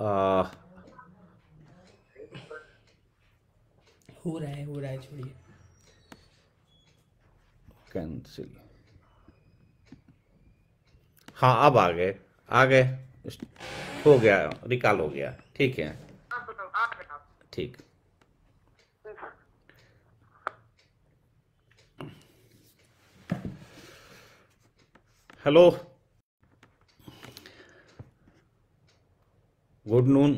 हो रहा है हो रहा है छोड़िए कैंसिल हाँ अब आ गए आ गए हो गया रिकॉल हो गया ठीक है ठीक हेलो गुड नून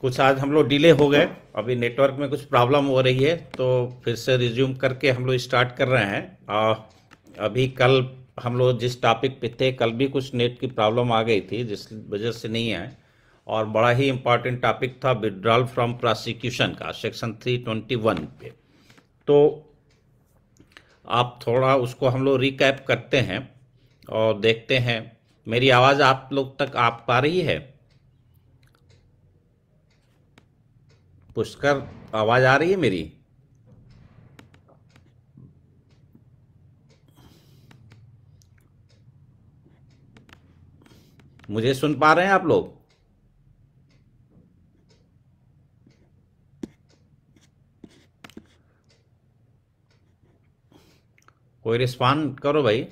कुछ आज हम लोग डिले हो गए अभी नेटवर्क में कुछ प्रॉब्लम हो रही है तो फिर से रिज्यूम करके हम लोग स्टार्ट कर रहे हैं आ, अभी कल हम लोग जिस टॉपिक पे थे कल भी कुछ नेट की प्रॉब्लम आ गई थी जिस वजह से नहीं है और बड़ा ही इम्पॉर्टेंट टॉपिक था विड्रॉल फ्रॉम प्रोसिक्यूशन का सेक्शन थ्री ट्वेंटी वन पे तो आप थोड़ा उसको हम लोग रिकैप करते हैं और देखते हैं मेरी आवाज़ आप लोग तक आप पा रही है पुष्कर आवाज़ आ रही है मेरी मुझे सुन पा रहे हैं आप लोग कोई रिस्पॉन्ड करो भाई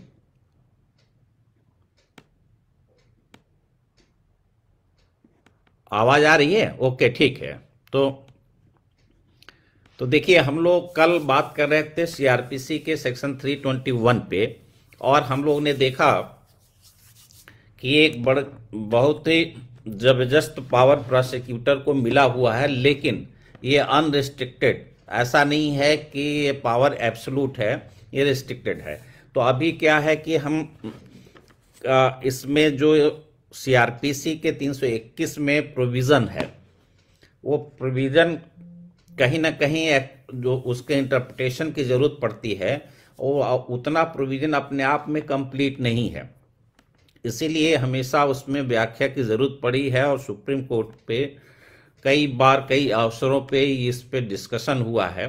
आवाज़ आ रही है ओके ठीक है तो तो देखिए हम लोग कल बात कर रहे थे सीआरपीसी के सेक्शन 321 पे और हम लोग ने देखा कि एक बड़ बहुत ही जबरदस्त पावर प्रोसिक्यूटर को मिला हुआ है लेकिन ये अनरिस्ट्रिक्टेड ऐसा नहीं है कि ये पावर एब्सलूट है ये रिस्ट्रिक्टेड है तो अभी क्या है कि हम इसमें जो सीआरपीसी के 321 में प्रोविज़न है वो प्रोविज़न कहीं ना कहीं जो उसके इंटरप्रिटेशन की ज़रूरत पड़ती है वो उतना प्रोविज़न अपने आप में कंप्लीट नहीं है इसीलिए हमेशा उसमें व्याख्या की ज़रूरत पड़ी है और सुप्रीम कोर्ट पे कई बार कई अवसरों पे इस पे डिस्कशन हुआ है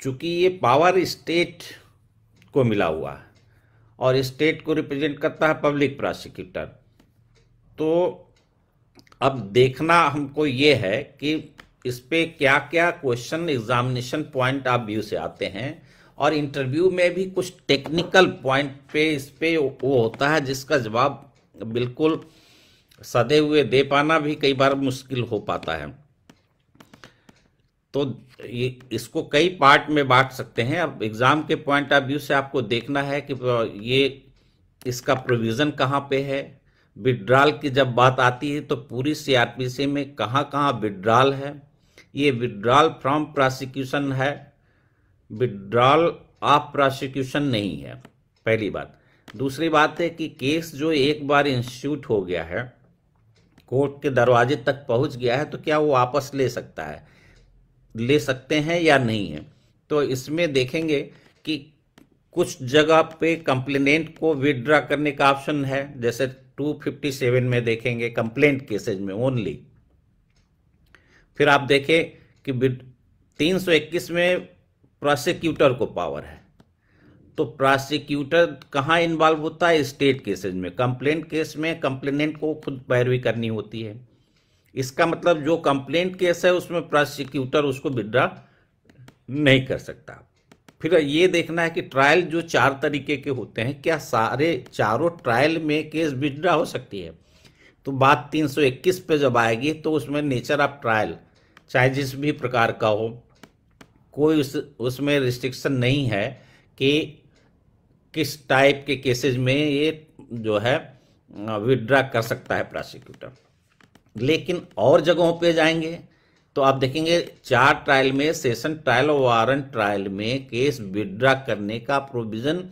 चूँकि ये पावर स्टेट को मिला हुआ है और स्टेट को रिप्रेजेंट करता है पब्लिक प्रोसिक्यूटर तो अब देखना हमको ये है कि इस पे क्या क्या question examination point of view से आते हैं और इंटरव्यू में भी कुछ टेक्निकल पॉइंट पे इस पे वो होता है जिसका जवाब बिल्कुल सदे हुए दे पाना भी कई बार मुश्किल हो पाता है तो ये इसको कई पार्ट में बांट सकते हैं अब एग्ज़ाम के पॉइंट ऑफ व्यू से आपको देखना है कि ये इसका प्रोविज़न कहाँ पे है विड्राल की जब बात आती है तो पूरी सीआरपीसी में कहाँ कहाँ विड्राल है ये विड्रॉल फ्रॉम प्रोसिक्यूशन है विड्रॉल ऑफ प्रोसिक्यूशन नहीं है पहली बात दूसरी बात है कि केस जो एक बार इंस्टीट्यूट हो गया है कोर्ट के दरवाजे तक पहुंच गया है तो क्या वो वापस ले सकता है ले सकते हैं या नहीं है तो इसमें देखेंगे कि कुछ जगह पे कंप्लेनेंट को विड्रा करने का ऑप्शन है जैसे 257 में देखेंगे कंप्लेंट केसेज में ओनली फिर आप देखें कि 321 में प्रोसिक्यूटर को पावर है तो प्रोसिक्यूटर कहाँ इन्वॉल्व होता है स्टेट केसेज में कंप्लेंट केस में कंप्लेनेंट को खुद पैरवी करनी होती है इसका मतलब जो कंप्लेंट केस है उसमें प्रोसिक्यूटर उसको विड्रा नहीं कर सकता फिर ये देखना है कि ट्रायल जो चार तरीके के होते हैं क्या सारे चारों ट्रायल में केस विड्रा हो सकती है तो बात 321 पे जब आएगी तो उसमें नेचर ऑफ ट्रायल चाहे जिस भी प्रकार का हो कोई उस उसमें रिस्ट्रिक्शन नहीं है कि किस टाइप के केसेज में ये जो है विड्रा कर सकता है प्रोसिक्यूटर लेकिन और जगहों पे जाएंगे तो आप देखेंगे चार ट्रायल में सेशन ट्रायल और वारंट ट्रायल में केस विड्रा करने का प्रोविजन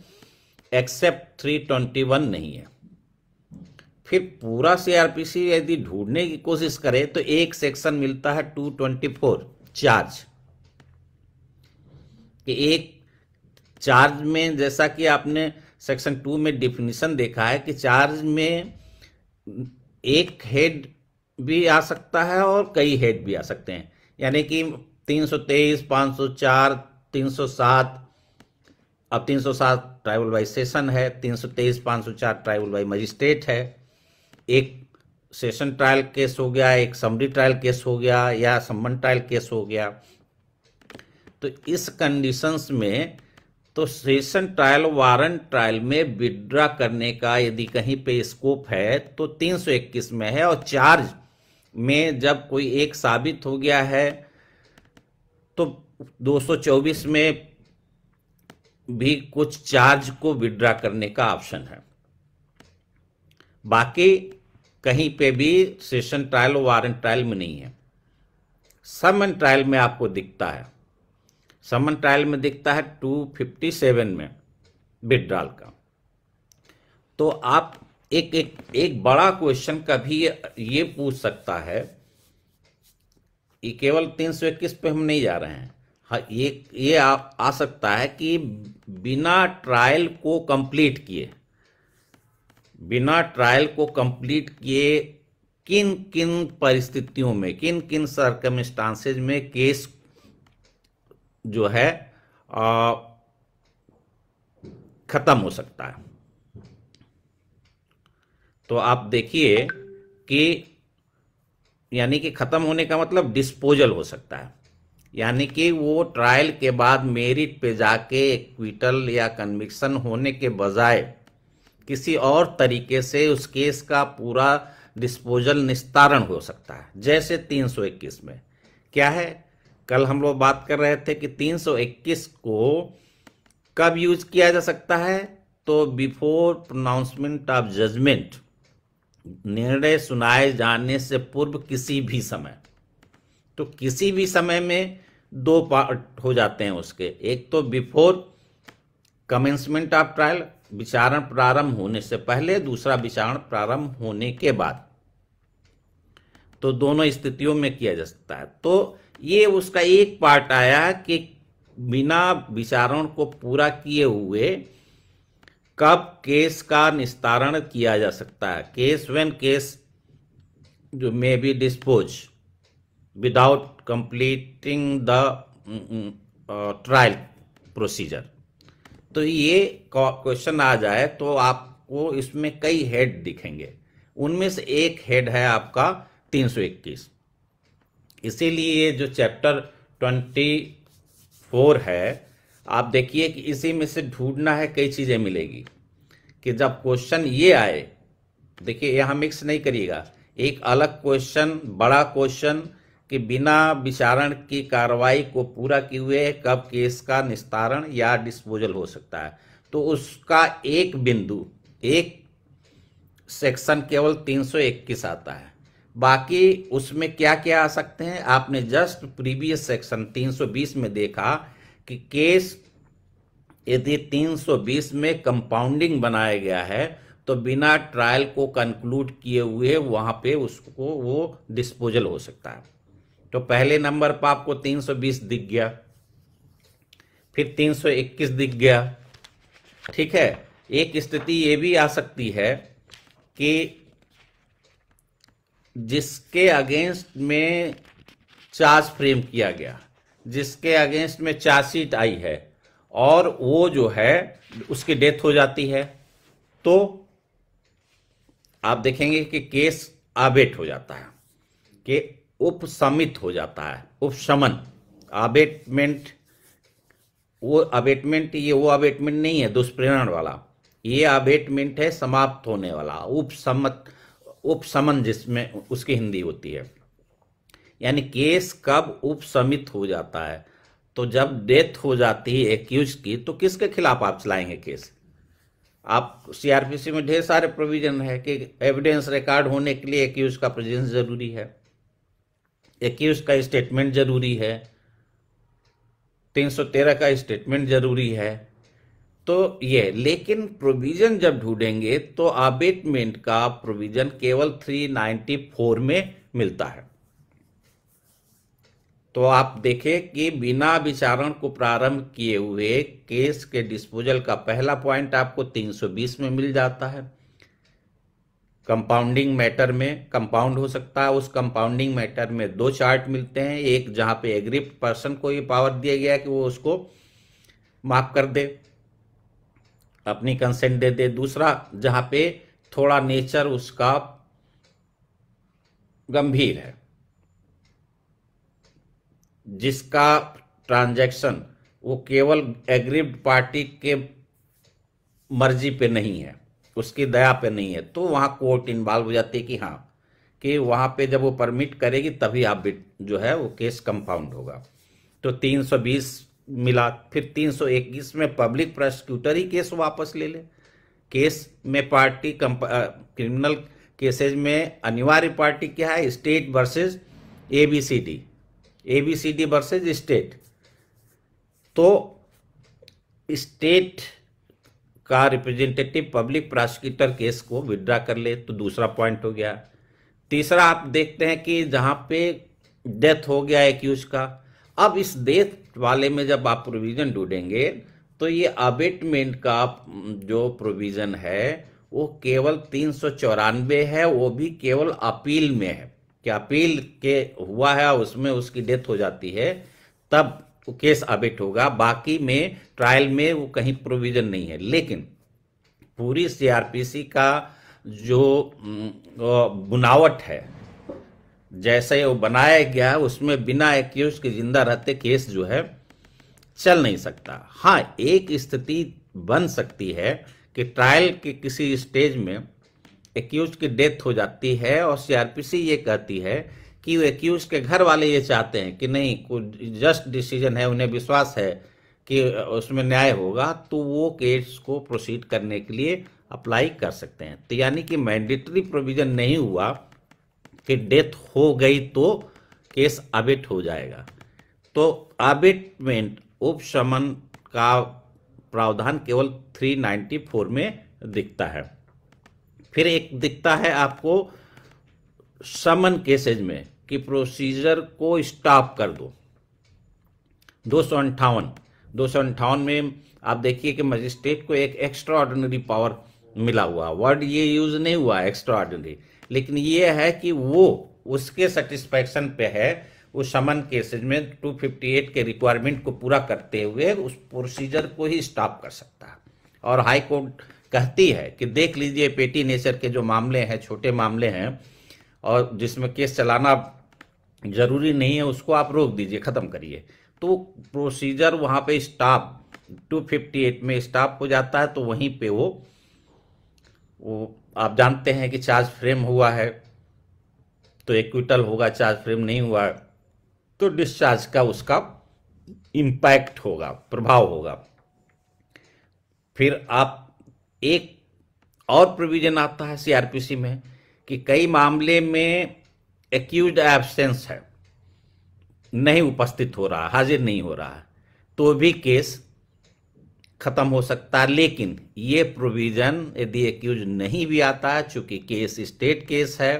एक्सेप्ट 321 नहीं है फिर पूरा सीआरपीसी यदि ढूंढने की कोशिश करे तो एक सेक्शन मिलता है 224 चार्ज कि एक चार्ज में जैसा कि आपने सेक्शन टू में डिफिनेशन देखा है कि चार्ज में एक हेड भी आ सकता है और कई हेड भी आ सकते हैं यानी कि 323, 504, 307 अब 307 ट्राइबल बाई सेशन है 323, 504 ट्राइबल बाई मजिस्ट्रेट है एक सेशन ट्रायल केस हो गया एक समरी ट्रायल केस हो गया या संबंध ट्रायल केस हो गया तो इस कंडीशंस में तो सेशन ट्रायल वारंट ट्रायल में विड्रा करने का यदि कहीं पे स्कोप है तो 321 में है और चार्ज में जब कोई एक साबित हो गया है तो 224 में भी कुछ चार्ज को विड्रा करने का ऑप्शन है बाकी कहीं पे भी सेशन ट्रायल और वारंट ट्रायल में नहीं है समन ट्रायल में आपको दिखता है समन ट्रायल में दिखता है 257 में विड्रॉल का तो आप एक एक एक बड़ा क्वेश्चन कभी ये, ये पूछ सकता है ये केवल तीन सौ इक्कीस पे हम नहीं जा रहे हैं हाँ ये ये आ, आ सकता है कि बिना ट्रायल को कंप्लीट किए बिना ट्रायल को कंप्लीट किए किन किन परिस्थितियों में किन किन सरकमस्टांसेज में केस जो है खत्म हो सकता है तो आप देखिए कि यानी कि ख़त्म होने का मतलब डिस्पोजल हो सकता है यानी कि वो ट्रायल के बाद मेरिट पे जाके क्विटल या कन्विक्सन होने के बजाय किसी और तरीके से उस केस का पूरा डिस्पोजल निस्तारण हो सकता है जैसे 321 में क्या है कल हम लोग बात कर रहे थे कि 321 को कब यूज किया जा सकता है तो बिफोर प्रोनाउंसमेंट ऑफ जजमेंट निर्णय सुनाए जाने से पूर्व किसी भी समय तो किसी भी समय में दो पार्ट हो जाते हैं उसके एक तो बिफोर कमेंसमेंट ऑफ ट्रायल विचारण प्रारंभ होने से पहले दूसरा विचारण प्रारंभ होने के बाद तो दोनों स्थितियों में किया जा सकता है तो ये उसका एक पार्ट आया कि बिना विचारण को पूरा किए हुए कब केस का निस्तारण किया जा सकता है केस वेन केस जो may be dispose without completing the trial procedure तो ये क्वेश्चन आ जाए तो आपको इसमें कई हेड दिखेंगे उनमें से एक हेड है आपका 321 इसीलिए जो चैप्टर 24 है आप देखिए कि इसी में से ढूंढना है कई चीज़ें मिलेगी कि जब क्वेश्चन ये आए देखिए यहां मिक्स नहीं करिएगा एक अलग क्वेश्चन बड़ा क्वेश्चन कि बिना विचारण की कार्रवाई को पूरा किए हुए कब केस का निस्तारण या डिस्पोजल हो सकता है तो उसका एक बिंदु एक सेक्शन केवल 321 आता है बाकी उसमें क्या क्या आ सकते हैं आपने जस्ट प्रीवियस सेक्शन 320 में देखा कि केस यदि 320 में कंपाउंडिंग बनाया गया है तो बिना ट्रायल को कंक्लूड किए हुए वहां पे उसको वो डिस्पोजल हो सकता है तो पहले नंबर पर आपको 320 दिख गया फिर 321 दिख गया ठीक है एक स्थिति ये भी आ सकती है कि जिसके अगेंस्ट में चार्ज फ्रेम किया गया जिसके अगेंस्ट में चार्जशीट आई है और वो जो है उसकी डेथ हो जाती है तो आप देखेंगे कि केस आबेट हो जाता है कि उपसमित हो जाता है उपशमन आबेटमेंट वो अबेटमेंट ये वो अबेटमेंट नहीं है दुष्प्रेरण वाला ये अबेटमेंट है समाप्त होने वाला उपसमत उपसमन जिसमें उसकी हिंदी होती है यानी केस कब उपसमित हो जाता है तो जब डेथ हो जाती है एक्यूज की तो किसके खिलाफ आप चलाएंगे केस आप सीआरपीसी में ढेर सारे प्रोविजन है कि एविडेंस रिकॉर्ड होने के लिए एक्यूज का प्रेजेंस जरूरी है एक्यूज का स्टेटमेंट जरूरी है 313 का स्टेटमेंट जरूरी है तो ये लेकिन प्रोविजन जब ढूंढेंगे तो आबेटमेंट का प्रोविजन केवल 394 में मिलता है तो आप देखें कि बिना विचारण को प्रारंभ किए हुए केस के डिस्पोजल का पहला पॉइंट आपको 320 में मिल जाता है कंपाउंडिंग मैटर में कंपाउंड हो सकता है उस कंपाउंडिंग मैटर में दो चार्ट मिलते हैं एक जहां पे एग्रिप्ट पर्सन को ये पावर दिया गया कि वो उसको माफ कर दे अपनी कंसेंट दे दे दूसरा जहां पे थोड़ा नेचर उसका गंभीर है जिसका ट्रांजैक्शन वो केवल एग्रीव्ड पार्टी के मर्जी पे नहीं है उसकी दया पे नहीं है तो वहाँ कोर्ट इन्वॉल्व हो जाती है कि हाँ कि वहाँ पे जब वो परमिट करेगी तभी आप जो है वो केस कंपाउंड होगा तो 320 मिला फिर 321 में पब्लिक प्रोसिक्यूटर ही केस वापस ले ले केस में पार्टी कम क्रिमिनल केसेज में अनिवार्य पार्टी क्या है state versus A B C D A B C D versus state तो स्टेट का रिप्रेजेंटेटिव पब्लिक प्रोसिक्यूटर केस को विड्रा कर ले तो दूसरा पॉइंट हो गया तीसरा आप देखते हैं कि जहां पे डेथ हो गया एक्यूज का अब इस डेथ वाले में जब आप प्रोविज़न ढूंढेंगे तो ये अबेटमेंट का जो प्रोविज़न है वो केवल तीन है वो भी केवल अपील में है कि अपील के हुआ है उसमें उसकी डेथ हो जाती है तब वो केस अबिट होगा बाकी में ट्रायल में वो कहीं प्रोविजन नहीं है लेकिन पूरी सीआरपीसी का जो बुनावट है जैसे वो बनाया गया उसमें बिना एक्यूज के जिंदा रहते केस जो है चल नहीं सकता हाँ एक स्थिति बन सकती है कि ट्रायल के किसी स्टेज में एक्यूज की डेथ हो जाती है और सीआरपीसी ये कहती है कि एक्यूज के घर वाले ये चाहते हैं कि नहीं कुछ जस्ट डिसीजन है उन्हें विश्वास है कि उसमें न्याय होगा तो वो केस को प्रोसीड करने के लिए अप्लाई कर सकते हैं तो यानी कि मैंडेटरी प्रोविजन नहीं हुआ कि डेथ हो गई तो केस अबिट हो जाएगा तो अबिटमेंट उपशमन का प्रावधान केवल 394 में दिखता है फिर एक दिखता है आपको समन केसेज में कि प्रोसीजर को स्टॉप कर दो सौ अंठावन दो सौ अंठावन में आप देखिए कि मजिस्ट्रेट को एक एक्स्ट्रा ऑर्डिनरी पावर मिला हुआ वर्ड ये यूज नहीं हुआ एक्स्ट्रा ऑर्डिनरी लेकिन ये है कि वो उसके सेटिस्फैक्शन पे है उस समन केसेज में 258 के रिक्वायरमेंट को पूरा करते हुए उस प्रोसीजर को ही स्टॉप कर सकता है और हाई कोर्ट कहती है कि देख लीजिए पेटी नेचर के जो मामले हैं छोटे मामले हैं और जिसमें केस चलाना जरूरी नहीं है उसको आप रोक दीजिए ख़त्म करिए तो प्रोसीजर वहां पे स्टाफ 258 में स्टाफ हो जाता है तो वहीं पे वो वो आप जानते हैं कि चार्ज फ्रेम हुआ है तो एक्विटल होगा चार्ज फ्रेम नहीं हुआ तो डिस्चार्ज का उसका इंपैक्ट होगा प्रभाव होगा फिर आप एक और प्रोविजन आता है सीआरपीसी में कि कई मामले में एक्यूज एब्सेंस है नहीं उपस्थित हो रहा हाजिर नहीं हो रहा तो भी केस खत्म हो सकता है लेकिन ये प्रोविजन यदि एक्यूज नहीं भी आता चूंकि केस स्टेट केस है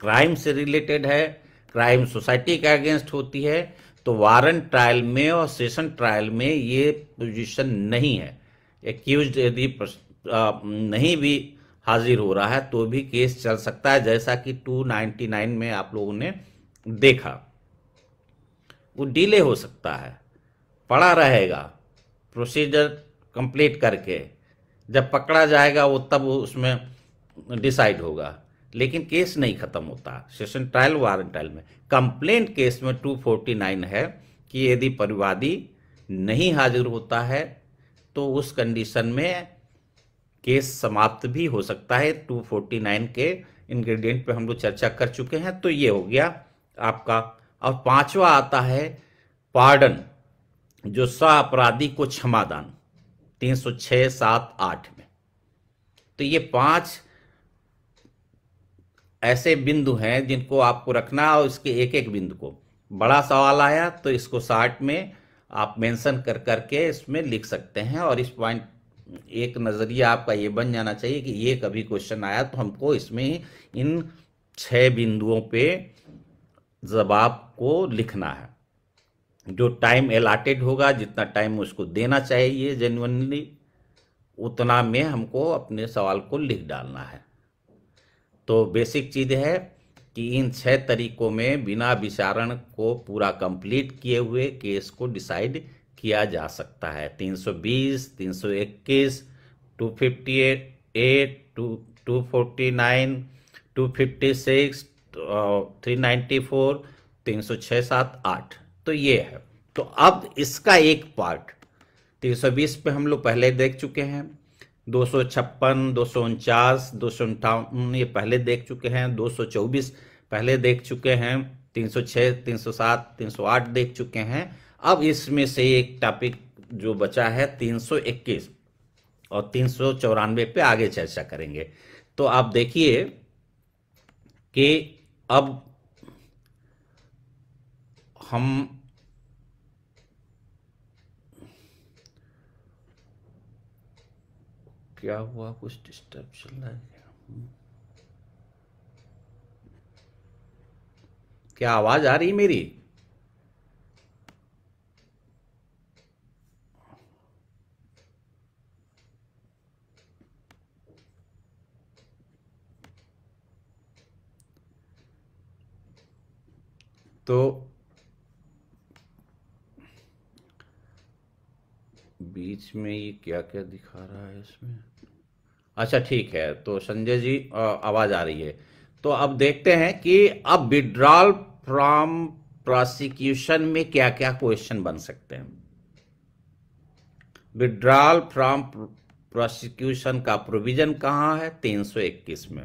क्राइम से रिलेटेड है क्राइम सोसाइटी के अगेंस्ट होती है तो वारंट ट्रायल में और सेशन ट्रायल में ये पोजीशन नहीं है एक्यूज यदि नहीं भी हाजिर हो रहा है तो भी केस चल सकता है जैसा कि 299 में आप लोगों ने देखा वो डिले हो सकता है पड़ा रहेगा प्रोसीजर कंप्लीट करके जब पकड़ा जाएगा वो तब उसमें डिसाइड होगा लेकिन केस नहीं खत्म होता सेशन ट्रायल वारंट ट्रायल में कंप्लेंट केस में 249 है कि यदि परिवादी नहीं हाजिर होता है तो उस कंडीशन में केस समाप्त भी हो सकता है 249 के इंग्रेडिएंट पे हम लोग चर्चा कर चुके हैं तो ये हो गया आपका और पांचवा आता है पार्डन जो स अपराधी को क्षमादान तीन सौ छह सात आठ में तो ये पांच ऐसे बिंदु हैं जिनको आपको रखना और इसके एक एक बिंदु को बड़ा सवाल आया तो इसको साठ में आप मेंशन कर करके इसमें लिख सकते हैं और इस पॉइंट एक नज़रिया आपका ये बन जाना चाहिए कि ये कभी क्वेश्चन आया तो हमको इसमें इन छः बिंदुओं पे जवाब को लिखना है जो टाइम एलाटेड होगा जितना टाइम उसको देना चाहिए जेनुअनली उतना में हमको अपने सवाल को लिख डालना है तो बेसिक चीज़ है कि इन छह तरीकों में बिना विचारण को पूरा कंप्लीट किए हुए केस को डिसाइड किया जा सकता है 320, थ्री 258, फोर तीन सौ छह सात आठ तो ये है तो अब इसका एक पार्ट 320 पे हम लोग पहले देख चुके हैं दो सौ छप्पन दो सौ उनचास दो सौ अंठावन ये पहले देख चुके हैं दो सौ चौबीस पहले देख चुके हैं 306, 307, 308 देख चुके हैं अब इसमें से एक टॉपिक जो बचा है 321 और तीन पे आगे चर्चा करेंगे तो आप देखिए कि अब हम क्या हुआ कुछ डिस्टर्ब चल रहा है क्या आवाज आ रही मेरी तो बीच में ये क्या क्या दिखा रहा है इसमें अच्छा ठीक है तो संजय जी आवाज आ रही है तो अब देखते हैं कि अब विड्रॉल फ्रॉम प्रोसिक्यूशन में क्या क्या क्वेश्चन बन सकते हैं विड्रॉल फ्रॉम प्रोसिक्यूशन का प्रोविजन कहाँ है 321 में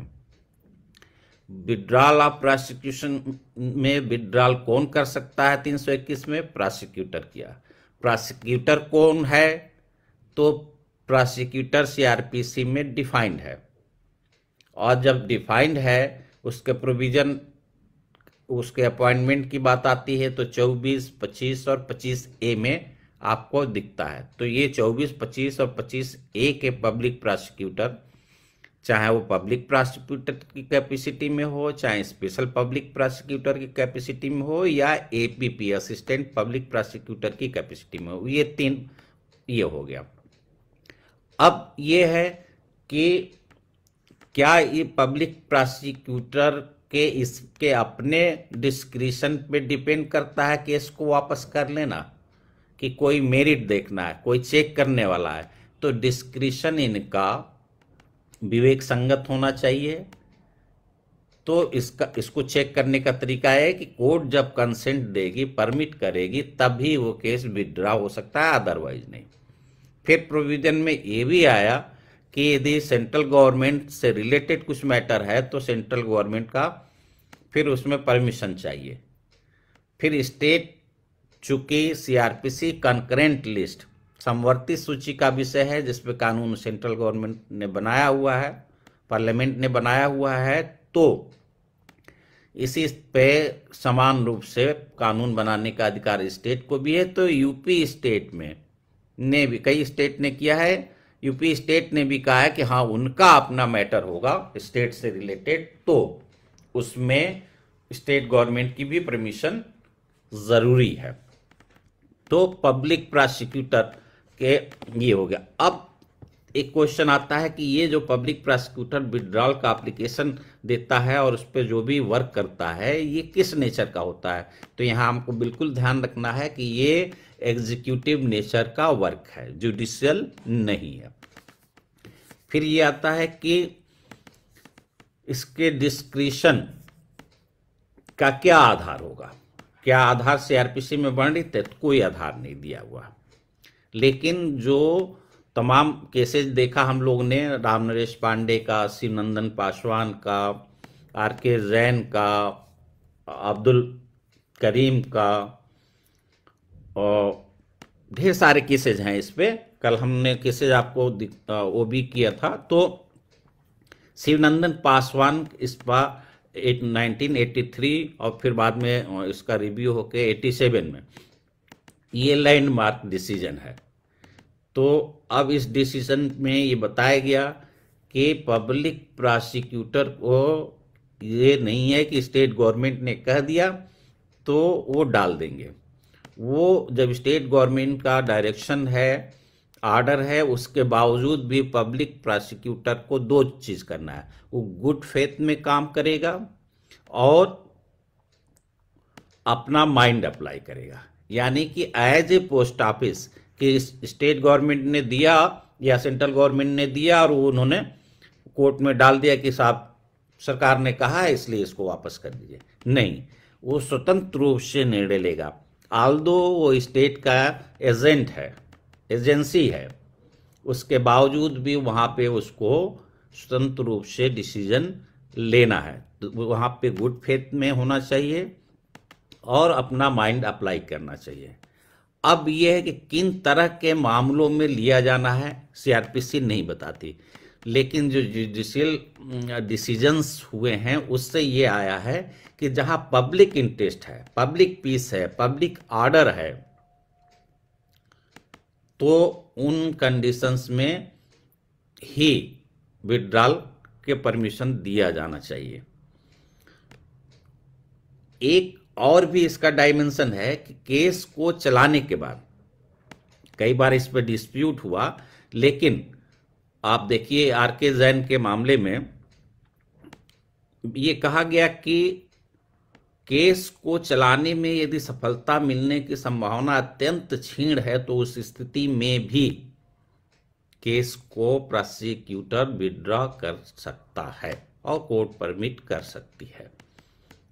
विड्रॉल ऑफ प्रोसिक्यूशन में विड्रॉल कौन कर सकता है 321 में प्रोसिक्यूटर किया प्रोसिक्यूटर कौन है तो प्रोसिक्यूटर सीआरपीसी में डिफाइंड है और जब डिफाइंड है उसके प्रोविजन उसके अपॉइंटमेंट की बात आती है तो 24, 25 और 25 ए में आपको दिखता है तो ये 24, 25 और 25 ए के पब्लिक प्रोसिक्यूटर चाहे वो पब्लिक प्रोसिक्यूटर की कैपेसिटी में हो चाहे स्पेशल पब्लिक प्रोसिक्यूटर की कैपेसिटी में हो या एपीपी असिस्टेंट पब्लिक प्रोसिक्यूटर की कैपेसिटी में हो ये तीन ये हो गया अब ये है कि क्या ये पब्लिक प्रोसिक्यूटर के इसके अपने डिस्क्रिशन पे डिपेंड करता है केस को वापस कर लेना कि कोई मेरिट देखना है कोई चेक करने वाला है तो डिस्क्रिशन इनका विवेक संगत होना चाहिए तो इसका इसको चेक करने का तरीका है कि कोर्ट जब कंसेंट देगी परमिट करेगी तभी वो केस विड्रा हो सकता है अदरवाइज नहीं फिर प्रोविजन में ये भी आया कि यदि सेंट्रल गवर्नमेंट से रिलेटेड कुछ मैटर है तो सेंट्रल गवर्नमेंट का फिर उसमें परमिशन चाहिए फिर स्टेट चूंकि सीआरपीसी कंकरेंट लिस्ट समवर्ती सूची का विषय है जिसमें कानून सेंट्रल गवर्नमेंट ने बनाया हुआ है पार्लियामेंट ने बनाया हुआ है तो इसी पे समान रूप से कानून बनाने का अधिकार स्टेट को भी है तो यूपी स्टेट में ने भी कई स्टेट ने किया है यूपी स्टेट ने भी कहा है कि हाँ उनका अपना मैटर होगा स्टेट से रिलेटेड तो उसमें स्टेट गवर्नमेंट की भी परमिशन ज़रूरी है तो पब्लिक प्रोसिक्यूटर के ये हो गया अब एक क्वेश्चन आता है कि ये जो पब्लिक प्रोसिक्यूटर विड्रॉल का एप्लीकेशन देता है और उस पर जो भी वर्क करता है ये किस नेचर का होता है तो यहाँ हमको बिल्कुल ध्यान रखना है कि ये एग्जीक्यूटिव नेचर का वर्क है जुडिशियल नहीं है फिर ये आता है कि इसके डिस्क्रिशन का क्या आधार होगा क्या आधार सीआरपीसी में वर्णित है तो कोई आधार नहीं दिया हुआ लेकिन जो तमाम केसेस देखा हम लोग ने राम नरेश पांडे का शिव नंदन पासवान का आर के जैन का अब्दुल करीम का और ढेर सारे केसेज हैं इस पर कल हमने केसेज आपको वो भी किया था तो शिवनंदन पासवान इस पर एट नाइनटीन और फिर बाद में इसका रिव्यू होके 87 में ये लैंडमार्क डिसीजन है तो अब इस डिसीजन में ये बताया गया कि पब्लिक प्रोसिक्यूटर को ये नहीं है कि स्टेट गवर्नमेंट ने कह दिया तो वो डाल देंगे वो जब स्टेट गवर्नमेंट का डायरेक्शन है आर्डर है उसके बावजूद भी पब्लिक प्रोसिक्यूटर को दो चीज़ करना है वो गुड फेथ में काम करेगा और अपना माइंड अप्लाई करेगा यानी कि एज ए पोस्ट ऑफिस कि स्टेट गवर्नमेंट ने दिया या सेंट्रल गवर्नमेंट ने दिया और उन्होंने कोर्ट में डाल दिया कि साहब सरकार ने कहा है इसलिए इसको वापस कर दीजिए नहीं वो स्वतंत्र रूप से निर्णय लेगा आल दो वो स्टेट का एजेंट है एजेंसी है उसके बावजूद भी वहाँ पे उसको स्वतंत्र रूप से डिसीजन लेना है तो वहाँ पे गुड फेथ में होना चाहिए और अपना माइंड अप्लाई करना चाहिए अब यह है कि किन तरह के मामलों में लिया जाना है सीआरपीसी नहीं बताती लेकिन जो जुडिशियल डिसीजंस हुए हैं उससे ये आया है कि जहां पब्लिक इंटरेस्ट है पब्लिक पीस है पब्लिक आर्डर है तो उन कंडीशंस में ही विड्रॉल के परमिशन दिया जाना चाहिए एक और भी इसका डायमेंशन है कि केस को चलाने के बाद कई बार इस पर डिस्प्यूट हुआ लेकिन आप देखिए आर के जैन के मामले में ये कहा गया कि केस को चलाने में यदि सफलता मिलने की संभावना अत्यंत क्षीण है तो उस स्थिति में भी केस को प्रोसिक्यूटर विड्रॉ कर सकता है और कोर्ट परमिट कर सकती है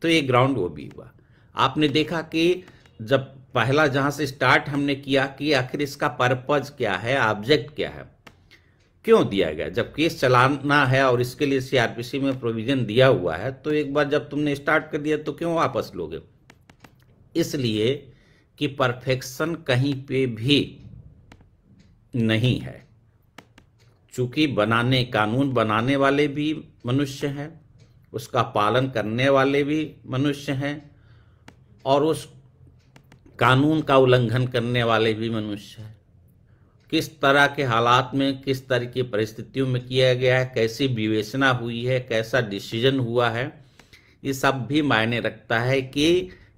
तो ये ग्राउंड वो भी हुआ आपने देखा कि जब पहला जहां से स्टार्ट हमने किया कि आखिर इसका पर्पज क्या है ऑब्जेक्ट क्या है क्यों दिया गया जब केस चलाना है और इसके लिए सीआरपीसी में प्रोविजन दिया हुआ है तो एक बार जब तुमने स्टार्ट कर दिया तो क्यों वापस लोगे इसलिए कि परफेक्शन कहीं पे भी नहीं है चूंकि बनाने कानून बनाने वाले भी मनुष्य हैं उसका पालन करने वाले भी मनुष्य हैं और उस कानून का उल्लंघन करने वाले भी मनुष्य हैं किस तरह के हालात में किस तरह की परिस्थितियों में किया गया है कैसी विवेचना हुई है कैसा डिसीजन हुआ है ये सब भी मायने रखता है कि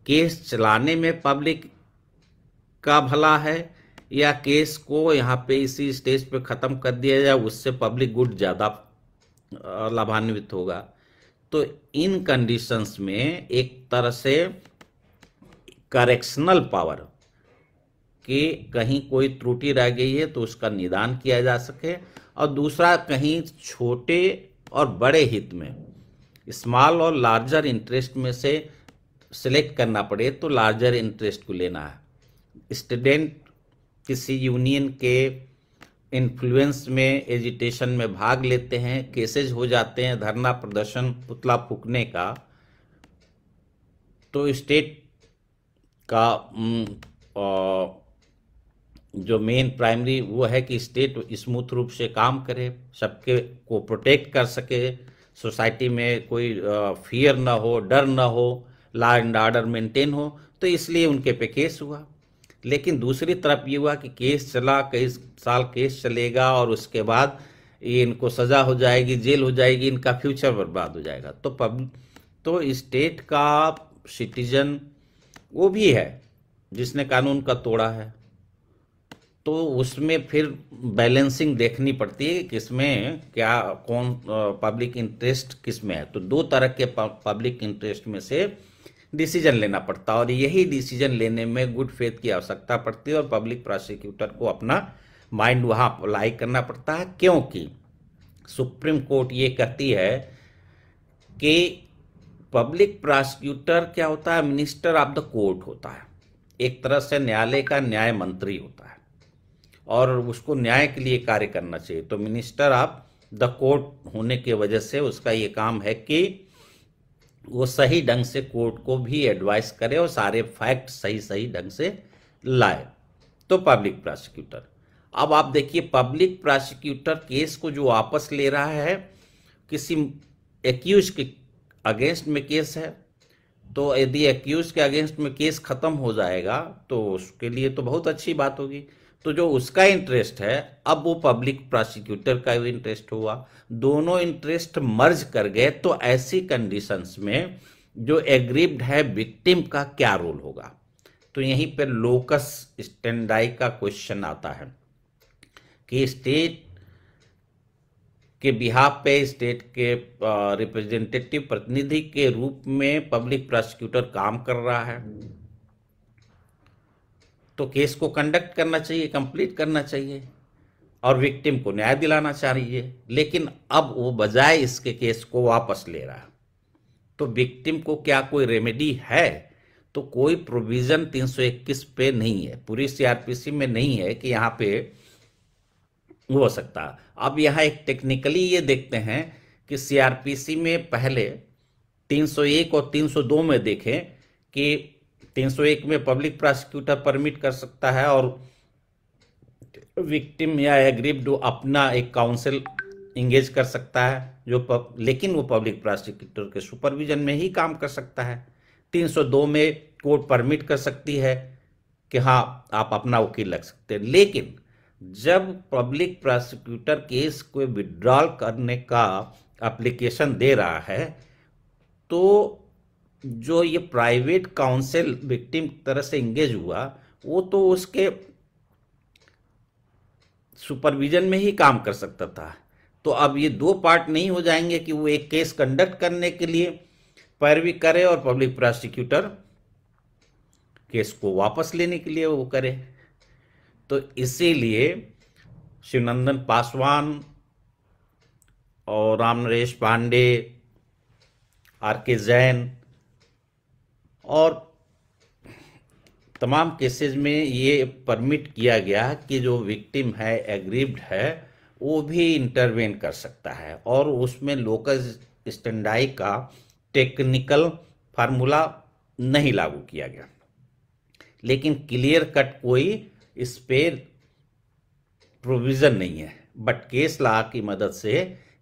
केस चलाने में पब्लिक का भला है या केस को यहाँ पे इसी स्टेज पे ख़त्म कर दिया जाए उससे पब्लिक गुड ज़्यादा लाभान्वित होगा तो इन कंडीशंस में एक तरह से करेक्शनल पावर कि कहीं कोई त्रुटि रह गई है तो उसका निदान किया जा सके और दूसरा कहीं छोटे और बड़े हित में स्मॉल और लार्जर इंटरेस्ट में से सिलेक्ट करना पड़े तो लार्जर इंटरेस्ट को लेना है स्टूडेंट किसी यूनियन के इन्फ्लुएंस में एजिटेशन में भाग लेते हैं केसेज हो जाते हैं धरना प्रदर्शन पुतला फूकने का तो स्टेट का जो मेन प्राइमरी वो है कि स्टेट स्मूथ रूप से काम करे सबके को प्रोटेक्ट कर सके सोसाइटी में कोई फियर ना हो डर ना हो लॉ एंड ऑर्डर मेंटेन हो तो इसलिए उनके पे केस हुआ लेकिन दूसरी तरफ ये हुआ कि केस चला कई साल केस चलेगा और उसके बाद ये इनको सज़ा हो जाएगी जेल हो जाएगी इनका फ्यूचर बर्बाद हो जाएगा तो पब तो स्टेट का सिटीजन वो भी है जिसने कानून का तोड़ा है तो उसमें फिर बैलेंसिंग देखनी पड़ती है कि किसमें क्या कौन पब्लिक इंटरेस्ट किस में है तो दो तरह के पब्लिक इंटरेस्ट में से डिसीजन लेना पड़ता है और यही डिसीजन लेने में गुड फेथ की आवश्यकता पड़ती है और पब्लिक प्रोसिक्यूटर को अपना माइंड वहाँ अप्लाई करना पड़ता है क्योंकि सुप्रीम कोर्ट ये कहती है कि पब्लिक प्रोसिक्यूटर क्या होता है मिनिस्टर ऑफ द कोर्ट होता है एक तरह से न्यायालय का न्याय मंत्री होता है और उसको न्याय के लिए कार्य करना चाहिए तो मिनिस्टर ऑफ द कोर्ट होने की वजह से उसका ये काम है कि वो सही ढंग से कोर्ट को भी एडवाइस करे और सारे फैक्ट सही सही ढंग से लाए तो पब्लिक प्रोसिक्यूटर अब आप देखिए पब्लिक प्रोसिक्यूटर केस को जो वापस ले रहा है किसी एक्यूज के अगेंस्ट में केस है तो यदि एक्यूज के अगेंस्ट में केस खत्म हो जाएगा तो उसके लिए तो बहुत अच्छी बात होगी तो जो उसका इंटरेस्ट है अब वो पब्लिक प्रोसिक्यूटर का भी इंटरेस्ट हुआ दोनों इंटरेस्ट मर्ज कर गए तो ऐसी कंडीशंस में जो एग्रीव्ड है विक्टिम का क्या रोल होगा तो यहीं पर लोकस स्टैंडाई का क्वेश्चन आता है कि स्टेट के बिहाफ पे स्टेट के रिप्रेजेंटेटिव प्रतिनिधि के रूप में पब्लिक प्रोसिक्यूटर काम कर रहा है तो केस को कंडक्ट करना चाहिए कंप्लीट करना चाहिए और विक्टिम को न्याय दिलाना चाहिए लेकिन अब वो बजाय इसके केस को वापस ले रहा है तो विक्टिम को क्या कोई रेमेडी है तो कोई प्रोविज़न 321 पे नहीं है पूरी सीआरपीसी में नहीं है कि यहाँ पे हो सकता अब यहाँ एक टेक्निकली ये देखते हैं कि सीआरपीसी में पहले 301 और 302 में देखें कि 301 में पब्लिक प्रोसिक्यूटर परमिट कर सकता है और विक्टिम या एग्रीव्ड अपना एक काउंसिल इंगेज कर सकता है जो पब, लेकिन वो पब्लिक प्रोसिक्यूटर के सुपरविजन में ही काम कर सकता है 302 में कोर्ट परमिट कर सकती है कि हाँ आप अपना वकील लग सकते हैं लेकिन जब पब्लिक प्रोसिक्यूटर केस को विड्रॉल करने का एप्लीकेशन दे रहा है तो जो ये प्राइवेट काउंसिल विक्टिम तरह से इंगेज हुआ वो तो उसके सुपरविजन में ही काम कर सकता था तो अब ये दो पार्ट नहीं हो जाएंगे कि वो एक केस कंडक्ट करने के लिए पैरवी करे और पब्लिक प्रोसिक्यूटर केस को वापस लेने के लिए वो करे तो इसीलिए शिवनंदन पासवान और राम नरेश पांडे आर के जैन और तमाम केसेस में ये परमिट किया गया कि जो विक्टिम है एग्रीव्ड है वो भी इंटरवेन कर सकता है और उसमें लोकल स्टेंडाई का टेक्निकल फार्मूला नहीं लागू किया गया लेकिन क्लियर कट कोई स्पेयर प्रोविज़न नहीं है बट केस ला की मदद से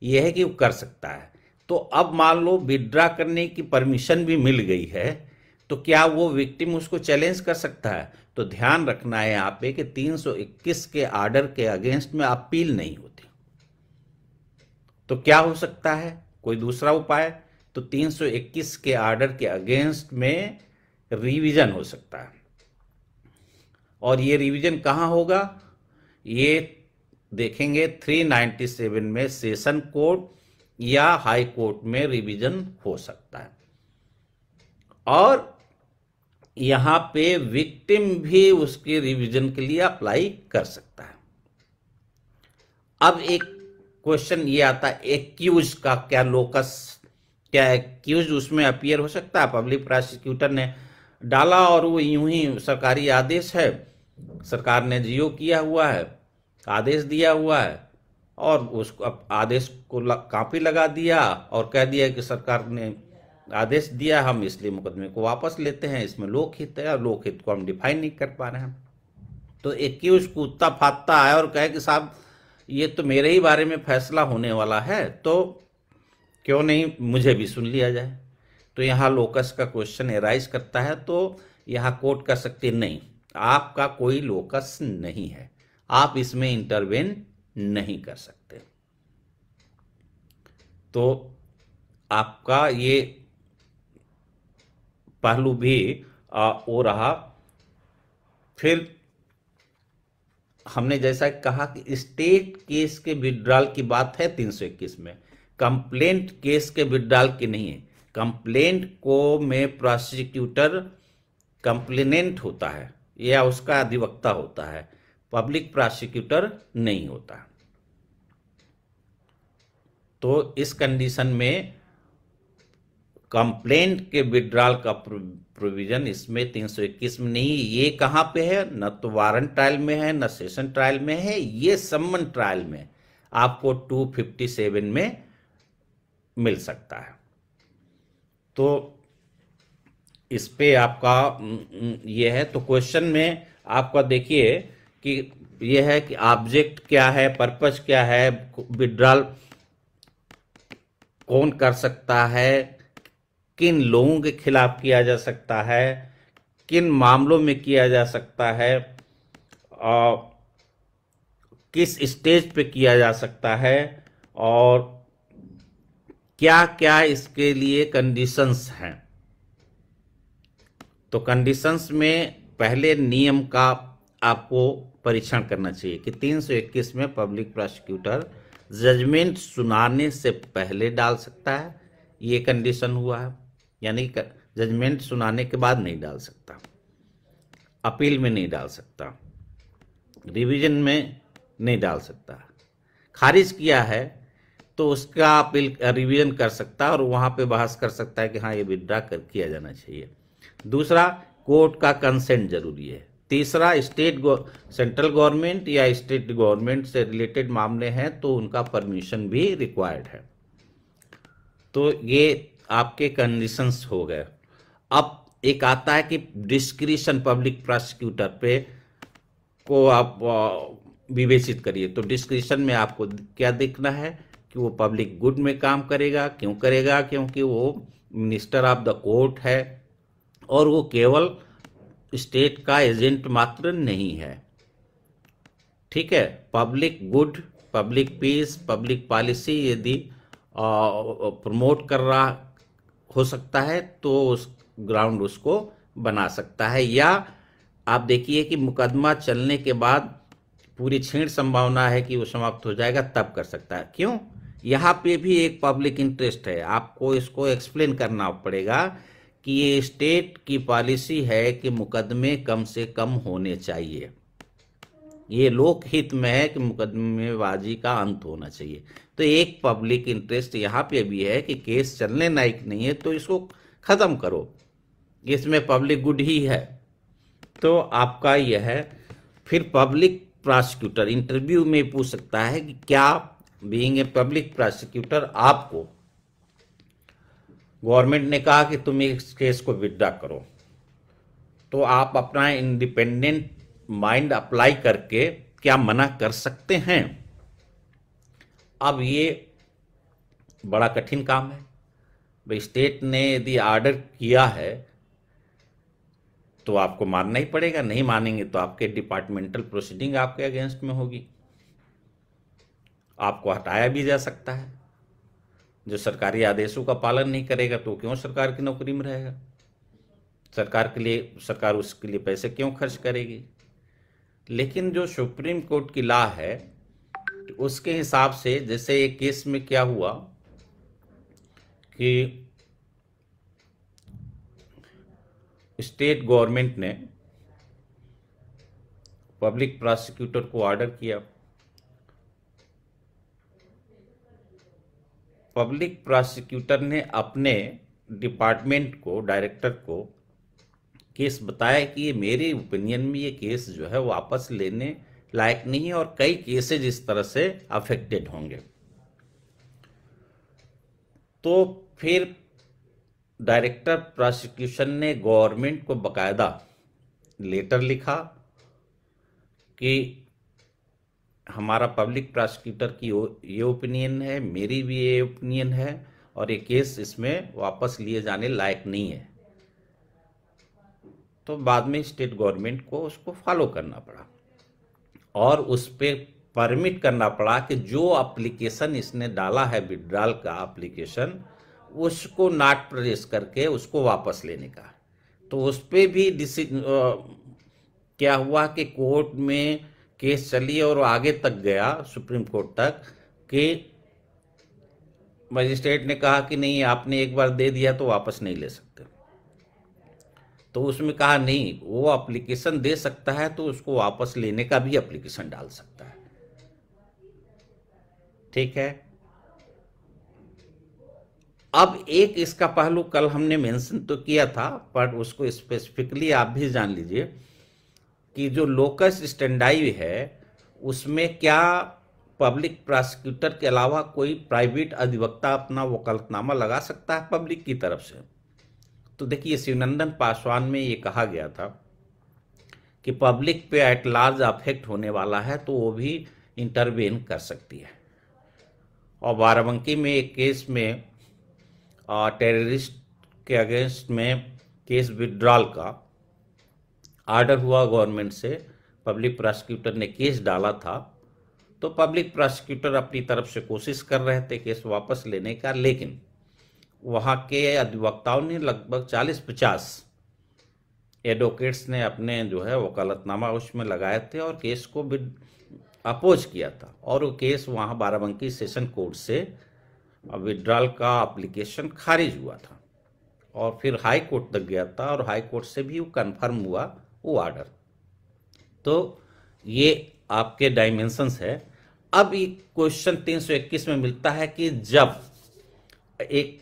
यह है कि वो कर सकता है तो अब मान लो विड्रा करने की परमिशन भी मिल गई है तो क्या वो विक्टिम उसको चैलेंज कर सकता है तो ध्यान रखना है यहाँ पे कि 321 के आर्डर के अगेंस्ट में अपील नहीं होती तो क्या हो सकता है कोई दूसरा उपाय तो 321 के आर्डर के अगेंस्ट में रिवीजन हो सकता है और ये रिवीजन कहाँ होगा ये देखेंगे 397 में सेशन कोर्ट या हाई कोर्ट में रिवीजन हो सकता है और यहां पे विक्टिम भी उसके रिवीजन के लिए अप्लाई कर सकता है अब एक क्वेश्चन ये आता है एक्यूज का क्या लोकस क्या एक्यूज उसमें अपियर हो सकता है पब्लिक प्रोसिक्यूटर ने डाला और वो यूं ही सरकारी आदेश है सरकार ने जियो किया हुआ है आदेश दिया हुआ है और उसको आदेश को कापी लगा दिया और कह दिया कि सरकार ने आदेश दिया हम इसलिए मुकदमे को वापस लेते हैं इसमें लोकहित है और लोकहित को हम डिफाइन नहीं कर पा रहे हैं तो एक ही उसको उत्ता फातता आया और कहे कि साहब ये तो मेरे ही बारे में फैसला होने वाला है तो क्यों नहीं मुझे भी सुन लिया जाए तो यहाँ लोकस का क्वेश्चन एराइज करता है तो यहाँ कोर्ट कर सकती नहीं आपका कोई लोकस नहीं है आप इसमें इंटरवेन नहीं कर सकते तो आपका ये पहलू भी वो रहा फिर हमने जैसा कहा कि स्टेट केस के विड्रॉल की बात है 321 में कंप्लेंट केस के विड्रॉल की नहीं है कंप्लेंट को में प्रोसिक्यूटर कंप्लेनेंट होता है यह उसका अधिवक्ता होता है पब्लिक प्रोसिक्यूटर नहीं होता तो इस कंडीशन में कंप्लेंट के विड्रॉल का प्रोविजन इसमें 321 में नहीं ये कहां पे है न तो वारंट ट्रायल में है न सेशन ट्रायल में है ये सम्मन ट्रायल में आपको 257 में मिल सकता है तो इस पे आपका ये है तो क्वेश्चन में आपका देखिए कि ये है कि ऑब्जेक्ट क्या है पर्पज क्या है विड्रॉल कौन कर सकता है किन लोगों के खिलाफ किया जा सकता है किन मामलों में किया जा सकता है और किस स्टेज पे किया जा सकता है और क्या क्या इसके लिए कंडीशंस हैं तो कंडीशंस में पहले नियम का आपको परीक्षण करना चाहिए कि 321 में पब्लिक प्रोसिक्यूटर जजमेंट सुनाने से पहले डाल सकता है ये कंडीशन हुआ है यानी जजमेंट सुनाने के बाद नहीं डाल सकता अपील में नहीं डाल सकता रिवीजन में नहीं डाल सकता खारिज किया है तो उसका अपील रिवीजन कर सकता है और वहाँ पे बहस कर सकता है कि हाँ ये विदड्रा कर किया जाना चाहिए दूसरा कोर्ट का कंसेंट जरूरी है तीसरा स्टेट सेंट्रल गवर्नमेंट या स्टेट गवर्नमेंट से रिलेटेड मामले हैं तो उनका परमिशन भी रिक्वायर्ड है तो ये आपके कंडीशंस हो गए अब एक आता है कि डिस्क्रिशन पब्लिक प्रोसिक्यूटर पे को आप विवेचित करिए तो डिस्क्रिशन में आपको क्या देखना है कि वो पब्लिक गुड में काम करेगा क्यों करेगा क्योंकि वो मिनिस्टर ऑफ द कोर्ट है और वो केवल स्टेट का एजेंट मात्र नहीं है ठीक है public good public peace public policy यदि प्रमोट कर रहा हो सकता है तो उस ग्राउंड उसको बना सकता है या आप देखिए कि मुकदमा चलने के बाद पूरी छीण संभावना है कि वो समाप्त हो जाएगा तब कर सकता है क्यों यहाँ पे भी एक पब्लिक इंटरेस्ट है आपको इसको एक्सप्लेन करना पड़ेगा कि ये स्टेट की पॉलिसी है कि मुकदमे कम से कम होने चाहिए ये लोक हित में है कि मुकदमेबाजी का अंत होना चाहिए तो एक पब्लिक इंटरेस्ट यहाँ पे भी है कि केस चलने लायक नहीं है तो इसको ख़त्म करो इसमें पब्लिक गुड ही है तो आपका यह है फिर पब्लिक प्रोसिक्यूटर इंटरव्यू में पूछ सकता है कि क्या बीइंग ए पब्लिक प्रोसिक्यूटर आपको गवर्नमेंट ने कहा कि तुम इस केस को विड्रा करो तो आप अपना इंडिपेंडेंट माइंड अप्लाई करके क्या मना कर सकते हैं अब ये बड़ा कठिन काम है भाई स्टेट ने यदि आर्डर किया है तो आपको मानना ही पड़ेगा नहीं मानेंगे तो आपके डिपार्टमेंटल प्रोसीडिंग आपके अगेंस्ट में होगी आपको हटाया भी जा सकता है जो सरकारी आदेशों का पालन नहीं करेगा तो क्यों सरकार की नौकरी में रहेगा सरकार के लिए सरकार उसके लिए पैसे क्यों खर्च करेगी लेकिन जो सुप्रीम कोर्ट की ला है उसके हिसाब से जैसे एक केस में क्या हुआ कि स्टेट गवर्नमेंट ने पब्लिक प्रोसिक्यूटर को ऑर्डर किया पब्लिक प्रोसिक्यूटर ने अपने डिपार्टमेंट को डायरेक्टर को केस बताया कि ये मेरे ओपिनियन में ये केस जो है वापस लेने लायक नहीं है और कई केसेज इस तरह से अफेक्टेड होंगे तो फिर डायरेक्टर प्रोसिक्यूशन ने गवर्नमेंट को बकायदा लेटर लिखा कि हमारा पब्लिक प्रोसिक्यूटर की ये ओपिनियन है मेरी भी ये ओपिनियन है और ये केस इसमें वापस लिए जाने लायक नहीं है तो बाद में स्टेट गवर्नमेंट को उसको फॉलो करना पड़ा और उस पर परमिट करना पड़ा कि जो एप्लीकेशन इसने डाला है विड्रॉल का एप्लीकेशन उसको नाट प्रेस करके उसको वापस लेने का तो उस पर भी डिसीजन क्या हुआ कि कोर्ट में केस चली और आगे तक गया सुप्रीम कोर्ट तक कि मजिस्ट्रेट ने कहा कि नहीं आपने एक बार दे दिया तो वापस नहीं ले सकते तो उसमें कहा नहीं वो एप्लीकेशन दे सकता है तो उसको वापस लेने का भी एप्लीकेशन डाल सकता है ठीक है अब एक इसका पहलू कल हमने मेंशन तो किया था पर उसको स्पेसिफिकली आप भी जान लीजिए कि जो लोकस स्टैंडाई है उसमें क्या पब्लिक प्रोसिक्यूटर के अलावा कोई प्राइवेट अधिवक्ता अपना वकालतनामा लगा सकता है पब्लिक की तरफ से तो देखिए शिवनंदन पासवान में ये कहा गया था कि पब्लिक पे एट लार्ज अफेक्ट होने वाला है तो वो भी इंटरवेन कर सकती है और बाराबंकी में एक केस में टेररिस्ट के अगेंस्ट में केस विड्रॉल का आर्डर हुआ गवर्नमेंट से पब्लिक प्रोसिक्यूटर ने केस डाला था तो पब्लिक प्रोसिक्यूटर अपनी तरफ से कोशिश कर रहे थे केस वापस लेने का लेकिन वहाँ के अधिवक्ताओं ने लगभग चालीस पचास एडवोकेट्स ने अपने जो है वकालतनामा उसमें लगाए थे और केस को भी अपोज किया था और वो केस वहाँ बाराबंकी सेशन कोर्ट से विड्रॉल का अप्लीकेशन खारिज हुआ था और फिर हाई कोर्ट तक गया था और हाई कोर्ट से भी वो कन्फर्म हुआ वो ऑर्डर तो ये आपके डायमेंशंस है अब ये क्वेश्चन 321 में मिलता है कि जब एक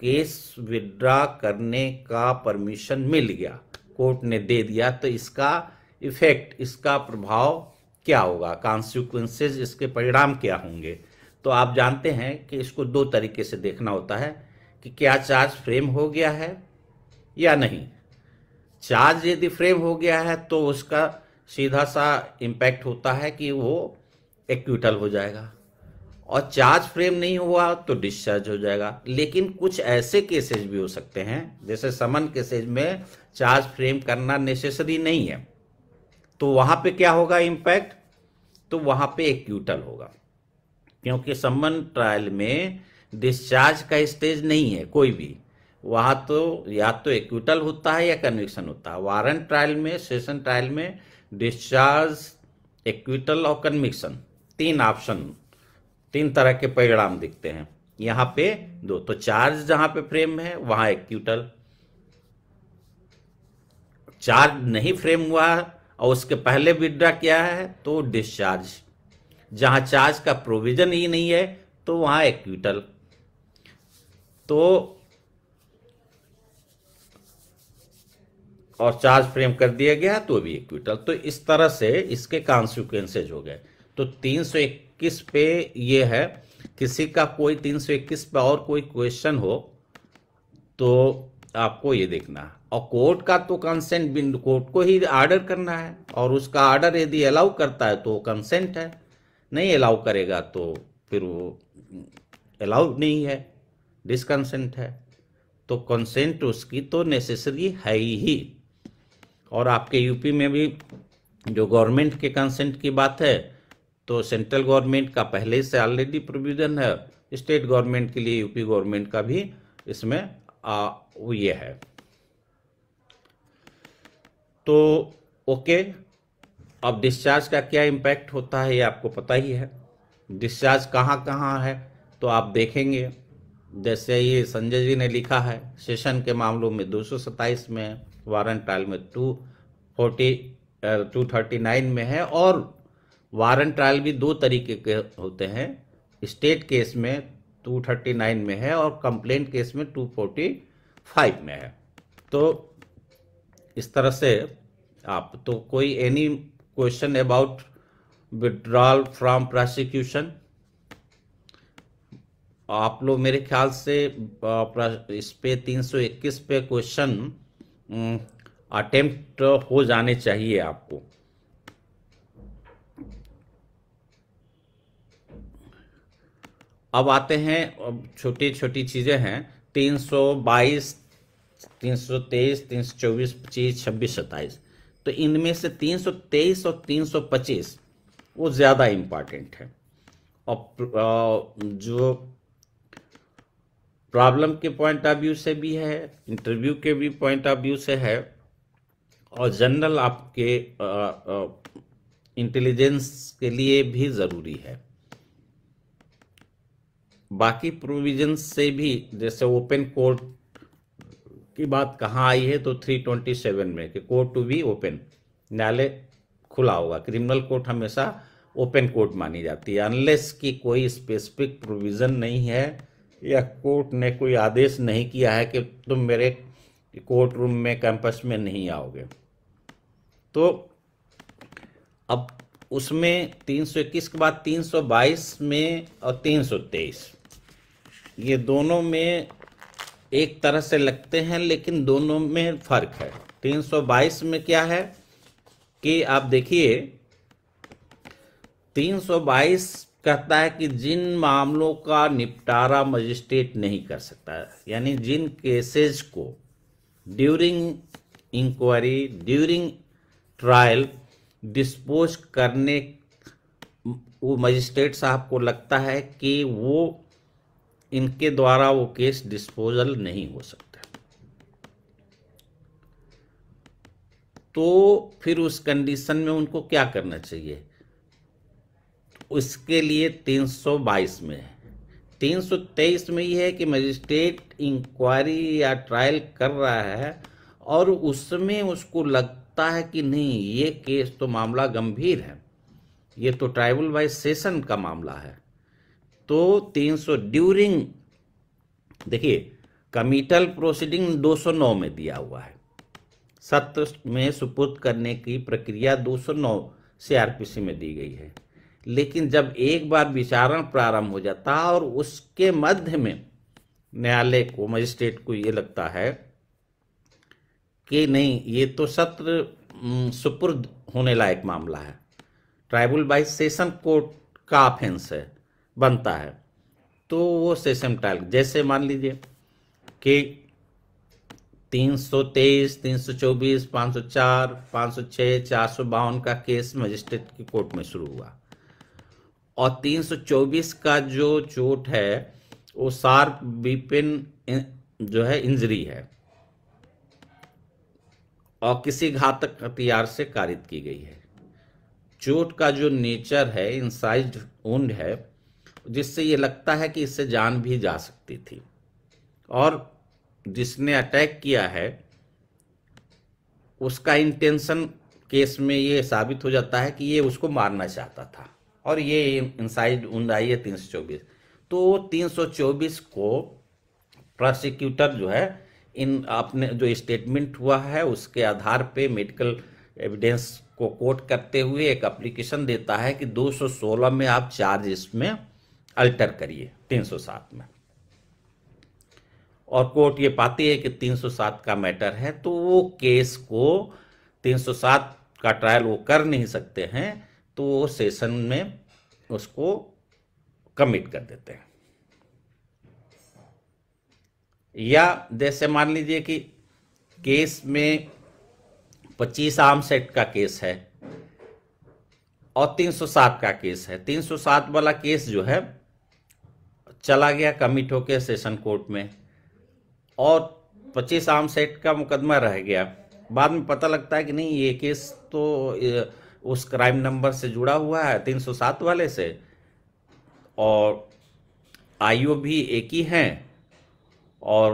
केस विड्रा करने का परमिशन मिल गया कोर्ट ने दे दिया तो इसका इफेक्ट इसका प्रभाव क्या होगा कॉन्सिक्वेंसेज इसके परिणाम क्या होंगे तो आप जानते हैं कि इसको दो तरीके से देखना होता है कि क्या चार्ज फ्रेम हो गया है या नहीं चार्ज यदि फ्रेम हो गया है तो उसका सीधा सा इम्पैक्ट होता है कि वो एक्यूटल हो जाएगा और चार्ज फ्रेम नहीं हुआ तो डिस्चार्ज हो जाएगा लेकिन कुछ ऐसे केसेज भी हो सकते हैं जैसे समन केसेज में चार्ज फ्रेम करना नेसेसरी नहीं है तो वहाँ पे क्या होगा इम्पैक्ट तो वहाँ पे एक्यूटल होगा क्योंकि समन ट्रायल में डिस्चार्ज का स्टेज नहीं है कोई भी वहाँ तो या तो एक्विटल होता है या कन्विक्शन होता है वारंट ट्रायल में सेशन ट्रायल में डिस्चार्ज एक्विटल और कन्विक्शन तीन ऑप्शन तीन तरह के परिणाम दिखते हैं यहाँ पे दो तो चार्ज जहाँ पे फ्रेम है वहाँ एक्विटल चार्ज नहीं फ्रेम हुआ और उसके पहले विड्रा किया है तो डिस्चार्ज जहाँ चार्ज का प्रोविजन ही नहीं है तो वहाँ एक्विटल तो और चार्ज फ्रेम कर दिया गया तो भी इक्विटल तो इस तरह से इसके कॉन्सिक्वेंसेज हो गए तो 321 पे ये है किसी का कोई 321 पे और कोई क्वेश्चन हो तो आपको ये देखना और कोर्ट का तो कंसेंट बिंदु कोर्ट को ही आर्डर करना है और उसका आर्डर यदि अलाउ करता है तो कंसेंट है नहीं अलाउ करेगा तो फिर वो अलाउ नहीं है डिसकंसेंट है तो कंसेंट उसकी तो नेसेसरी है ही और आपके यूपी में भी जो गवर्नमेंट के कंसेंट की बात है तो सेंट्रल गवर्नमेंट का पहले से ऑलरेडी प्रोविज़न है स्टेट गवर्नमेंट के लिए यूपी गवर्नमेंट का भी इसमें आ, वो ये है तो ओके अब डिस्चार्ज का क्या इम्पैक्ट होता है ये आपको पता ही है डिस्चार्ज कहाँ कहाँ है तो आप देखेंगे जैसे ये संजय जी ने लिखा है सेशन के मामलों में दो में वारंट ट्रायल में two forty two thirty nine में है और वारंट ट्रायल भी दो तरीके के होते हैं स्टेट केस में टू थर्टी नाइन में है और कंप्लेंट केस में टू फोर्टी फाइव में है तो इस तरह से आप तो कोई any question about withdrawal from prosecution आप लोग मेरे ख्याल से इस पे 321 पे क्वेश्चन अटेम्प्ट हम्म, हो जाने चाहिए आपको अब आते हैं छोटी छोटी चीज़ें हैं 322, 323, 324, 25, 26, 27 तो इनमें से 323 और 325 वो ज़्यादा इम्पॉर्टेंट है और जो प्रॉब्लम के पॉइंट ऑफ व्यू से भी है इंटरव्यू के भी पॉइंट ऑफ व्यू से है और जनरल आपके इंटेलिजेंस के लिए भी ज़रूरी है बाकी प्रोविजन से भी जैसे ओपन कोर्ट की बात कहाँ आई है तो 327 में कि कोर्ट टू बी ओपन न्यायालय खुला होगा क्रिमिनल कोर्ट हमेशा ओपन कोर्ट मानी जाती है अनलेस की कोई स्पेसिफिक प्रोविज़न नहीं है या कोर्ट ने कोई आदेश नहीं किया है कि तुम मेरे कोर्ट रूम में कैंपस में नहीं आओगे तो अब उसमें 321 के बाद 322 में और 323 ये दोनों में एक तरह से लगते हैं लेकिन दोनों में फर्क है 322 में क्या है कि आप देखिए 322 कहता है कि जिन मामलों का निपटारा मजिस्ट्रेट नहीं कर सकता यानी जिन केसेज को during inquiry during trial dispose करने वो मजिस्ट्रेट साहब को लगता है कि वो इनके द्वारा वो केस डिस्पोजल नहीं हो सकता तो फिर उस कंडीशन में उनको क्या करना चाहिए उसके लिए 322 में है 323 में ये है कि मजिस्ट्रेट इंक्वायरी या ट्रायल कर रहा है और उसमें उसको लगता है कि नहीं ये केस तो मामला गंभीर है ये तो ट्राइबल वाइज सेशन का मामला है तो 300 ड्यूरिंग देखिए कमिटल प्रोसीडिंग 209 में दिया हुआ है सत्र में सुपुर्द करने की प्रक्रिया 209 सीआरपीसी में दी गई है लेकिन जब एक बार विचारण प्रारंभ हो जाता और उसके मध्य में न्यायालय को मजिस्ट्रेट को ये लगता है कि नहीं ये तो सत्र सुपुर्द होने लायक मामला है ट्राइबल बाई सेशन कोर्ट का ऑफेंस है बनता है तो वो सेशन ट्रायल जैसे मान लीजिए कि 323, 324, 504, 506, चार सौ बावन का केस मजिस्ट्रेट की कोर्ट में शुरू हुआ और 324 का जो चोट है वो सार्प बीपिन जो है इंजरी है और किसी घातक हथियार से कारित की गई है चोट का जो नेचर है इंसाइज ऊंड है जिससे ये लगता है कि इससे जान भी जा सकती थी और जिसने अटैक किया है उसका इंटेंशन केस में ये साबित हो जाता है कि ये उसको मारना चाहता था और ये इनसाइड उन आई है तीन तो 324 को प्रोसिक्यूटर जो है इन अपने जो स्टेटमेंट हुआ है उसके आधार पे मेडिकल एविडेंस को कोट करते हुए एक अप्लीकेशन देता है कि 216 में आप चार्ज इसमें अल्टर करिए 307 में और कोर्ट ये पाती है कि 307 का मैटर है तो वो केस को 307 का ट्रायल वो कर नहीं सकते हैं तो वो सेशन में उसको कमिट कर देते हैं या जैसे मान लीजिए कि केस में 25 आम सेट का केस है और 307 का केस है 307 वाला केस जो है चला गया कमिट होके सेशन कोर्ट में और 25 आम सेट का मुकदमा रह गया बाद में पता लगता है कि नहीं ये केस तो उस क्राइम नंबर से जुड़ा हुआ है 307 वाले से और आईओ भी एक ही हैं और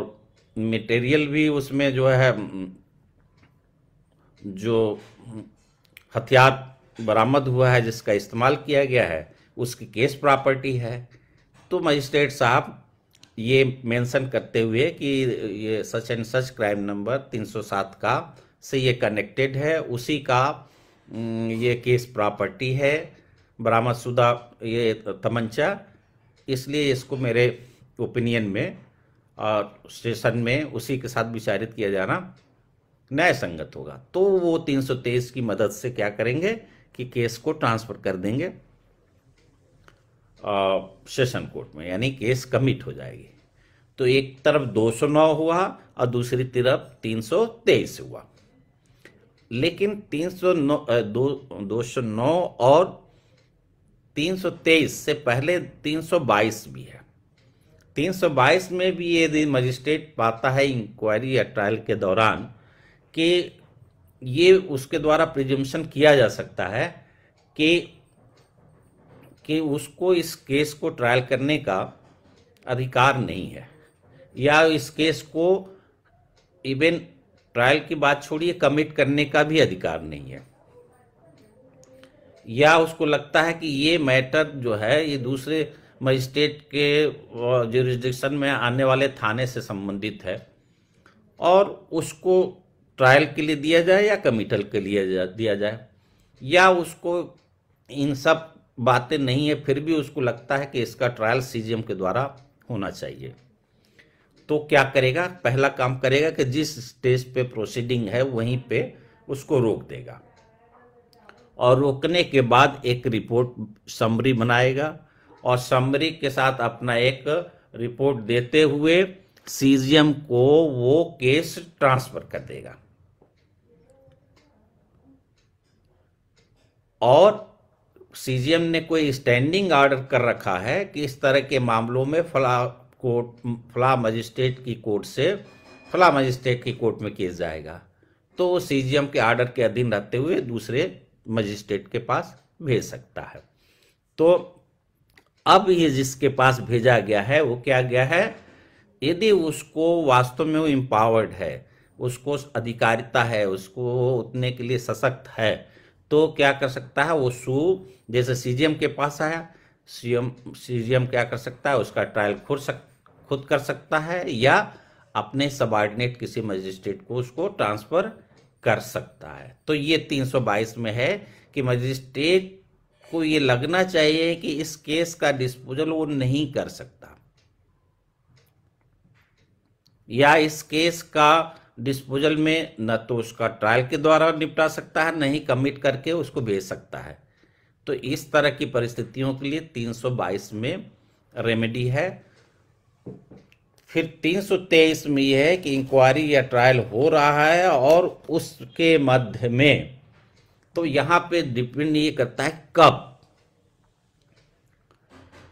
मटेरियल भी उसमें जो है जो हथियार बरामद हुआ है जिसका इस्तेमाल किया गया है उसकी केस प्रॉपर्टी है तो मजिस्ट्रेट साहब ये मेंशन करते हुए कि ये such and such crime number 307 का से ये कनेक्टेड है उसी का हम्म, ये केस प्रॉपर्टी है बरामदशुदा ये तमंचा इसलिए इसको मेरे ओपिनियन में और स्टेशन में उसी के साथ विचारित किया जाना न्याय संगत होगा तो वो 323 की मदद से क्या करेंगे कि केस को ट्रांसफ़र कर देंगे सेशन कोर्ट में यानी केस कमिट हो जाएगी तो एक तरफ 209 हुआ और दूसरी तरफ 323 हुआ लेकिन 309 दो, दो नौ और 323 से पहले 322 भी है 322 में भी ये मजिस्ट्रेट पाता है इंक्वायरी या ट्रायल के दौरान कि ये उसके द्वारा प्रिजम्पन किया जा सकता है कि कि उसको इस केस को ट्रायल करने का अधिकार नहीं है या इस केस को इवन ट्रायल की बात छोड़िए कमिट करने का भी अधिकार नहीं है या उसको लगता है कि ये मैटर जो है ये दूसरे मजिस्ट्रेट के जुरिस्डिक्शन में आने वाले थाने से संबंधित है और उसको ट्रायल के लिए दिया जाए या कमिटल के लिए दिया जाए या उसको इन सब बातें नहीं है फिर भी उसको लगता है कि इसका ट्रायल सीजीएम के द्वारा होना चाहिए तो क्या करेगा पहला काम करेगा कि जिस स्टेज पे प्रोसीडिंग है वहीं पे उसको रोक देगा और रोकने के बाद एक रिपोर्ट समरी बनाएगा और समरी के साथ अपना एक रिपोर्ट देते हुए सीजीएम को वो केस ट्रांसफर कर देगा और सीजीएम ने कोई स्टैंडिंग ऑर्डर कर रखा है कि इस तरह के मामलों में फला कोर्ट फला मजिस्ट्रेट की कोर्ट से फला मजिस्ट्रेट की कोर्ट में केस जाएगा तो वो सी के आर्डर के अधीन रहते हुए दूसरे मजिस्ट्रेट के पास भेज सकता है तो अब ये जिसके पास भेजा गया है वो क्या गया है यदि उसको वास्तव में वो एम्पावर्ड है उसको अधिकारिता है उसको उतने के लिए सशक्त है तो क्या कर सकता है वो सू जैसे सीजीएम के पास आया सीएम सीजीएम क्या कर सकता है उसका ट्रायल खोल सकता खुद कर सकता है या अपने सबॉर्डिनेट किसी मजिस्ट्रेट को उसको ट्रांसफर कर सकता है तो ये 322 में है कि मजिस्ट्रेट को ये लगना चाहिए कि इस केस का डिस्पोजल वो नहीं कर सकता या इस केस का डिस्पोजल में न तो उसका ट्रायल के द्वारा निपटा सकता है नहीं कमिट करके उसको भेज सकता है तो इस तरह की परिस्थितियों के लिए 322 में रेमेडी है फिर तीन में यह है कि इंक्वायरी या ट्रायल हो रहा है और उसके मध्य में तो यहां पे डिपेंड ये करता है कब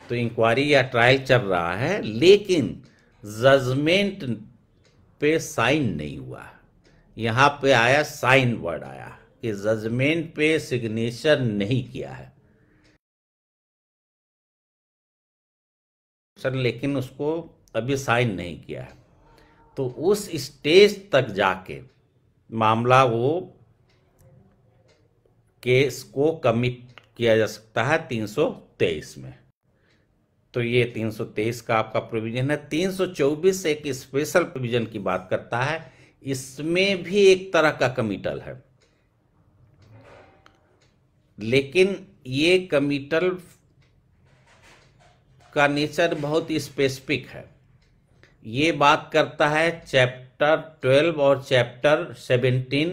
तो इंक्वायरी या ट्रायल चल रहा है लेकिन जजमेंट पे साइन नहीं हुआ यहां पे आया साइन वर्ड आया कि जजमेंट पे सिग्नेचर नहीं किया है सर लेकिन उसको अभी साइन नहीं किया है तो उस स्टेज तक जाके मामला वो केस को कमिट किया जा सकता है 323 में तो ये 323 का आपका प्रोविजन है 324 एक स्पेशल प्रोविजन की बात करता है इसमें भी एक तरह का कमिटल है लेकिन ये कमिटल का नेचर बहुत स्पेसिफिक है ये बात करता है चैप्टर ट्वेल्व और चैप्टर सेवेंटीन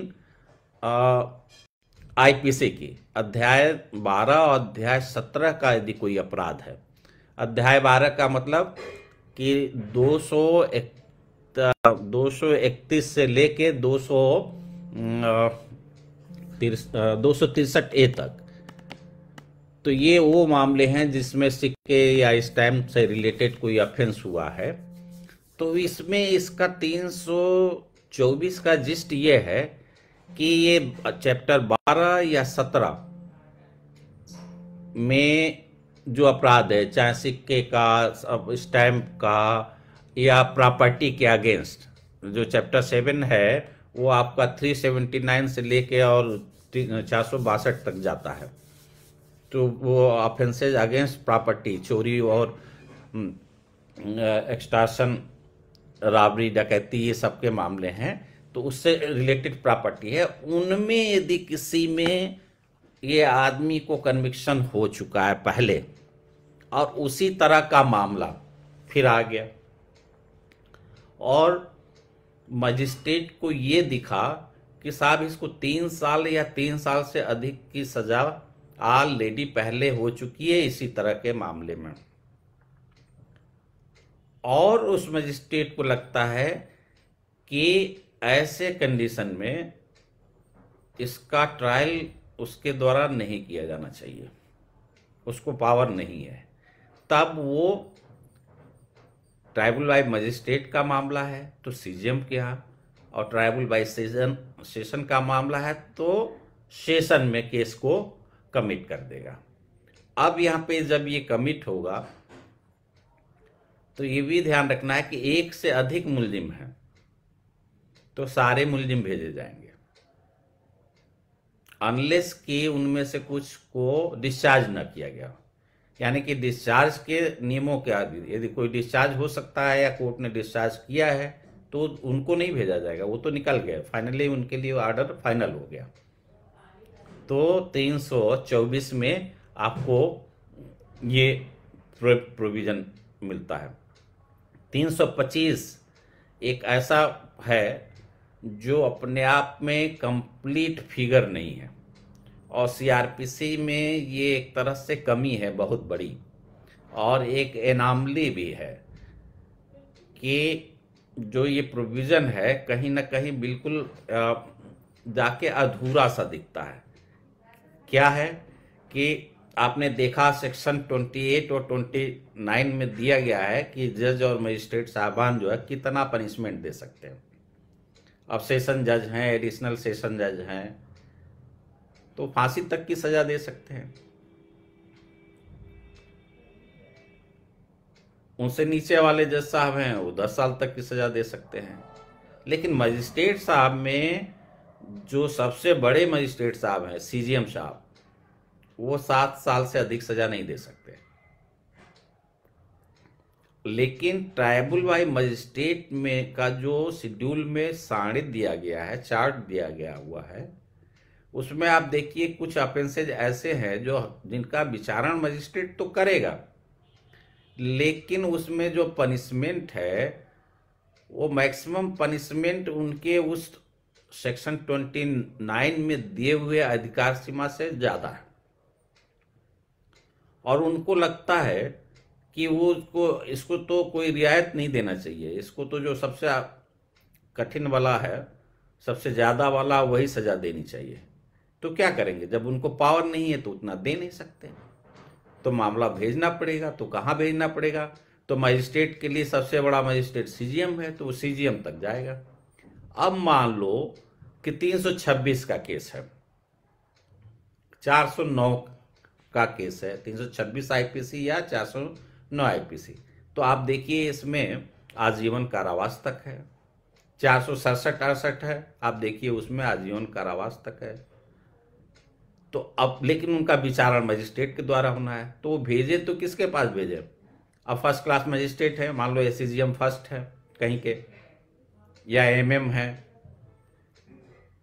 आईपीसी की अध्याय बारह और अध्याय सत्रह का यदि कोई अपराध है अध्याय बारह का मतलब कि दो सौ एक दो सौ इकतीस से लेके दो सौ दो सौ तिरसठ ए तक तो ये वो मामले हैं जिसमें सिक्के या स्टैम्प से रिलेटेड कोई अफेंस हुआ है तो इसमें इसका 324 का जिस्ट ये है कि ये चैप्टर 12 या 17 में जो अपराध है चाहे सिक्के का स्टैम्प का या प्रॉपर्टी के अगेंस्ट जो चैप्टर सेवन है वो आपका 379 से लेके और चार तक जाता है टू ऑफेंसेज अगेंस्ट प्रॉपर्टी चोरी और एक्सटाशन हम्म, राबरी डकैती ये सब के मामले हैं तो उससे रिलेटेड प्रॉपर्टी है उनमें यदि किसी में ये आदमी को कन्विक्शन हो चुका है पहले और उसी तरह का मामला फिर आ गया और मजिस्ट्रेट को ये दिखा कि साहब इसको तीन साल या तीन साल से अधिक की सजा ऑलरेडी पहले हो चुकी है इसी तरह के मामले में और उस मजिस्ट्रेट को लगता है कि ऐसे कंडीशन में इसका ट्रायल उसके द्वारा नहीं किया जाना चाहिए उसको पावर नहीं है तब वो ट्राइबल बाई मजिस्ट्रेट का मामला है तो सीजीएम के यहाँ और ट्राइबल बाई सेशन सेशन का मामला है तो सेशन में केस को कमिट कर देगा अब यहां पे जब ये कमिट होगा तो ये भी ध्यान रखना है कि एक से अधिक मुलजिम है तो सारे मुलजिम भेजे जाएंगे अनलेस कि उनमें से कुछ को डिस्चार्ज न किया गया यानी कि डिस्चार्ज के नियमों के आदि यदि कोई डिस्चार्ज हो सकता है या कोर्ट ने डिस्चार्ज किया है तो उनको नहीं भेजा जाएगा वो तो निकल गया फाइनली उनके लिए ऑर्डर फाइनल हो गया तो 324 में आपको ये प्रोविज़न मिलता है 325 एक ऐसा है जो अपने आप में कंप्लीट फिगर नहीं है और सीआरपीसी में ये एक तरह से कमी है बहुत बड़ी और एक एनामली भी है कि जो ये प्रोविज़न है कहीं ना कहीं बिल्कुल जाके अधूरा सा दिखता है क्या है कि आपने देखा सेक्शन 28 और 29 में दिया गया है कि जज और मजिस्ट्रेट साहबान जो है कितना पनिशमेंट दे सकते हैं अब सेशन जज हैं एडिशनल सेशन जज हैं तो फांसी तक की सजा दे सकते हैं उनसे नीचे वाले जज साहब हैं वो दस साल तक की सजा दे सकते हैं लेकिन मजिस्ट्रेट साहब में जो सबसे बड़े मजिस्ट्रेट साहब हैं सीजीएम साहब वो सात साल से अधिक सजा नहीं दे सकते लेकिन ट्राइबल वाई मजिस्ट्रेट में का जो शेड्यूल में साणित दिया गया है चार्ट दिया गया हुआ है उसमें आप देखिए कुछ अपेंसेज ऐसे हैं जो जिनका विचारण मजिस्ट्रेट तो करेगा लेकिन उसमें जो पनिशमेंट है वो मैक्सिमम पनिशमेंट उनके उस सेक्शन 29 में दिए हुए अधिकार सीमा से ज़्यादा है और उनको लगता है कि वो उसको इसको तो कोई रियायत नहीं देना चाहिए इसको तो जो सबसे कठिन वाला है सबसे ज़्यादा वाला वही सज़ा देनी चाहिए तो क्या करेंगे जब उनको पावर नहीं है तो उतना दे नहीं सकते तो मामला भेजना पड़ेगा तो कहाँ भेजना पड़ेगा तो मजिस्ट्रेट के लिए सबसे बड़ा मजिस्ट्रेट सी है तो वो सी तक जाएगा अब मान लो कि 326 का केस है 409 का केस है 326 आईपीसी या 409 आईपीसी तो आप देखिए इसमें आजीवन कारावास तक है चार सौ सड़सठ अड़सठ है आप देखिए उसमें आजीवन कारावास तक है तो अब लेकिन उनका विचारण मजिस्ट्रेट के द्वारा होना है तो वो भेजे तो किसके पास भेजे अब फर्स्ट क्लास मजिस्ट्रेट है मान लो एस फर्स्ट है कहीं के या एम एम है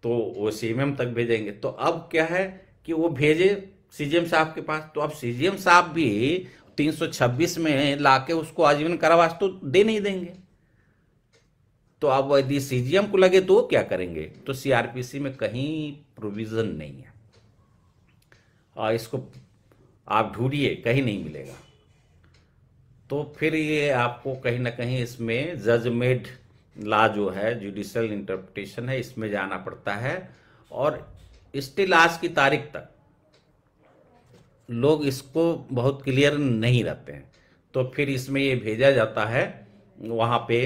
तो वो सी एम एम तक भेजेंगे तो अब क्या है कि वो भेजे सीजीएम साहब के पास तो अब सीजीएम साहब भी 326 में लाके उसको आजीवन कारावास तो दे नहीं देंगे तो अब यदि सीजीएम को लगे तो क्या करेंगे तो सीआरपीसी में कहीं प्रोविजन नहीं है और इसको आप ढूंढिए कहीं नहीं मिलेगा तो फिर ये आपको कहीं ना कहीं इसमें जजमेड ला जो है जुडिशल इंटरप्रिटेशन है इसमें जाना पड़ता है और स्टिल आज की तारीख तक लोग इसको बहुत क्लियर नहीं रहते हैं तो फिर इसमें ये भेजा जाता है वहाँ पे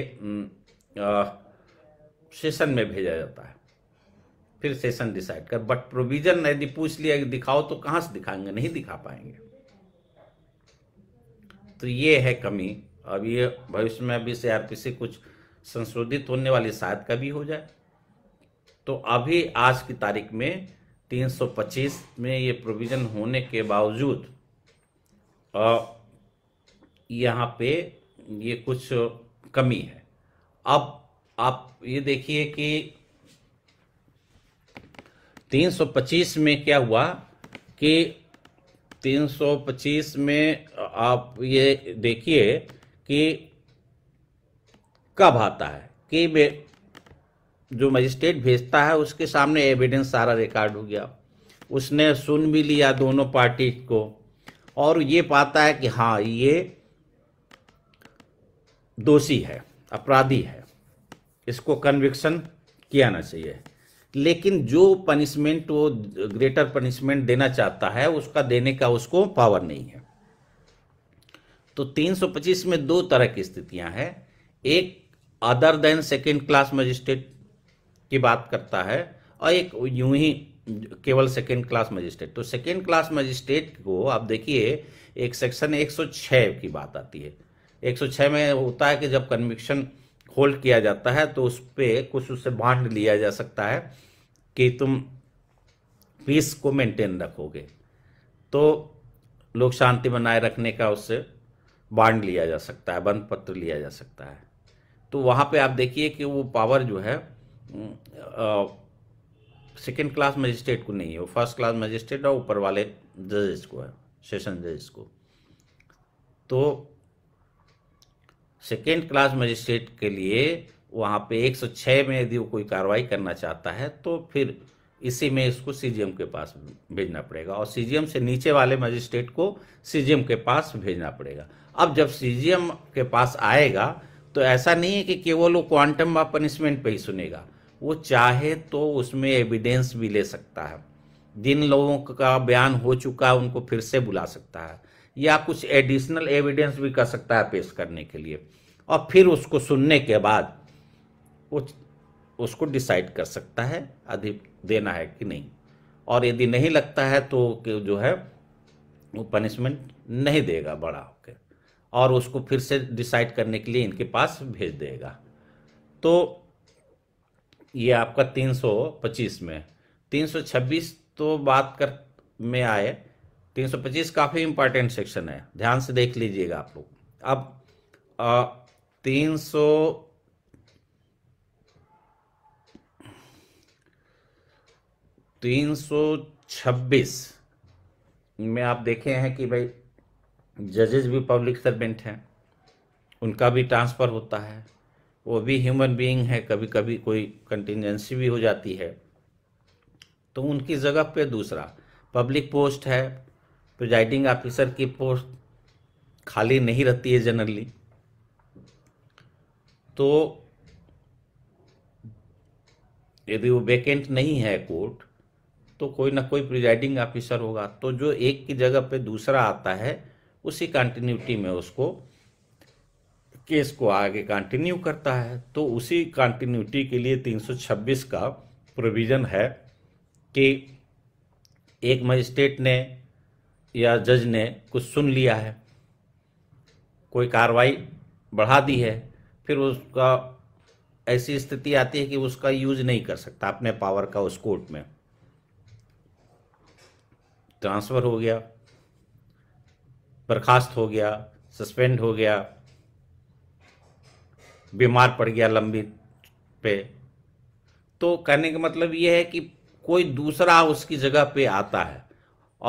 सेशन में भेजा जाता है फिर सेशन डिसाइड कर बट प्रोविजन यदि पूछ लिया दिखाओ तो कहाँ से दिखाएंगे नहीं दिखा पाएंगे तो ये है कमी अब ये भविष्य में अभी से आर से कुछ संशोधित होने वाली शायद का भी हो जाए तो अभी आज की तारीख में 325 में ये प्रोविज़न होने के बावजूद यहाँ पे ये कुछ कमी है अब आप ये देखिए कि 325 में क्या हुआ कि 325 में आप ये देखिए कि कब आता है कि जो मजिस्ट्रेट भेजता है उसके सामने एविडेंस सारा रिकॉर्ड हो गया उसने सुन भी लिया दोनों पार्टी को और ये पाता है कि हाँ ये दोषी है अपराधी है इसको कन्विक्शन किया ना चाहिए लेकिन जो पनिशमेंट वो ग्रेटर पनिशमेंट देना चाहता है उसका देने का उसको पावर नहीं है तो 325 में दो तरह की स्थितियां हैं एक other than second class magistrate की बात करता है और एक यूं ही केवल सेकेंड क्लास मजिस्ट्रेट तो सेकेंड क्लास मजिस्ट्रेट को आप देखिए एक सेक्शन 106 की बात आती है 106 में होता है कि जब कन्विक्शन होल्ड किया जाता है तो उस पर कुछ उससे बांट लिया जा सकता है कि तुम पीस को मेंटेन रखोगे तो लोग शांति बनाए रखने का उससे बांट लिया जा सकता है बंद पत्र लिया जा सकता है तो वहाँ पे आप देखिए कि वो पावर जो है सेकेंड क्लास मजिस्ट्रेट को नहीं है वो फर्स्ट क्लास मजिस्ट्रेट और ऊपर वाले जजेस को है सेशन जजेस को तो सेकेंड क्लास मजिस्ट्रेट के लिए वहाँ पे 106 में यदि वो कोई कार्रवाई करना चाहता है तो फिर इसी में इसको सीजीएम के पास भेजना पड़ेगा और सीजीएम से नीचे वाले मजिस्ट्रेट को सीजीएम के पास भेजना पड़ेगा अब जब सीजीएम के पास आएगा तो ऐसा नहीं है कि केवल वो क्वांटम ऑफ पनिशमेंट पे ही सुनेगा वो चाहे तो उसमें एविडेंस भी ले सकता है जिन लोगों का बयान हो चुका है उनको फिर से बुला सकता है या कुछ एडिशनल एविडेंस भी कर सकता है पेश करने के लिए और फिर उसको सुनने के बाद वो उसको डिसाइड कर सकता है अधिक देना है कि नहीं और यदि नहीं लगता है तो जो है वो पनिशमेंट नहीं देगा बड़ा होकर और उसको फिर से डिसाइड करने के लिए इनके पास भेज देगा तो ये आपका 325 में 326 तो बात कर में आए 325 काफ़ी इंपॉर्टेंट सेक्शन है ध्यान से देख लीजिएगा आप लोग अब आ, तीन सौ तीन सौ छब्बीस में आप देखे हैं कि भाई जजेस भी पब्लिक सर्वेंट हैं उनका भी ट्रांसफ़र होता है वो भी ह्यूमन बीइंग है कभी कभी कोई कंटिजेंसी भी हो जाती है तो उनकी जगह पे दूसरा पब्लिक पोस्ट है प्रिजाइडिंग ऑफिसर की पोस्ट खाली नहीं रहती है जनरली तो यदि वो वेकेंट नहीं है कोर्ट तो कोई ना कोई प्रिजाइडिंग ऑफिसर होगा तो जो एक की जगह पे दूसरा आता है उसी कंटिन्यूटी में उसको केस को आगे कंटिन्यू करता है तो उसी कंटिन्यूटी के लिए 326 का प्रोविज़न है कि एक मजिस्ट्रेट ने या जज ने कुछ सुन लिया है कोई कार्रवाई बढ़ा दी है फिर उसका ऐसी स्थिति आती है कि उसका यूज नहीं कर सकता अपने पावर का उस कोर्ट में ट्रांसफ़र हो गया बर्खास्त हो गया सस्पेंड हो गया बीमार पड़ गया लंबी पे तो कहने का मतलब ये है कि कोई दूसरा उसकी जगह पे आता है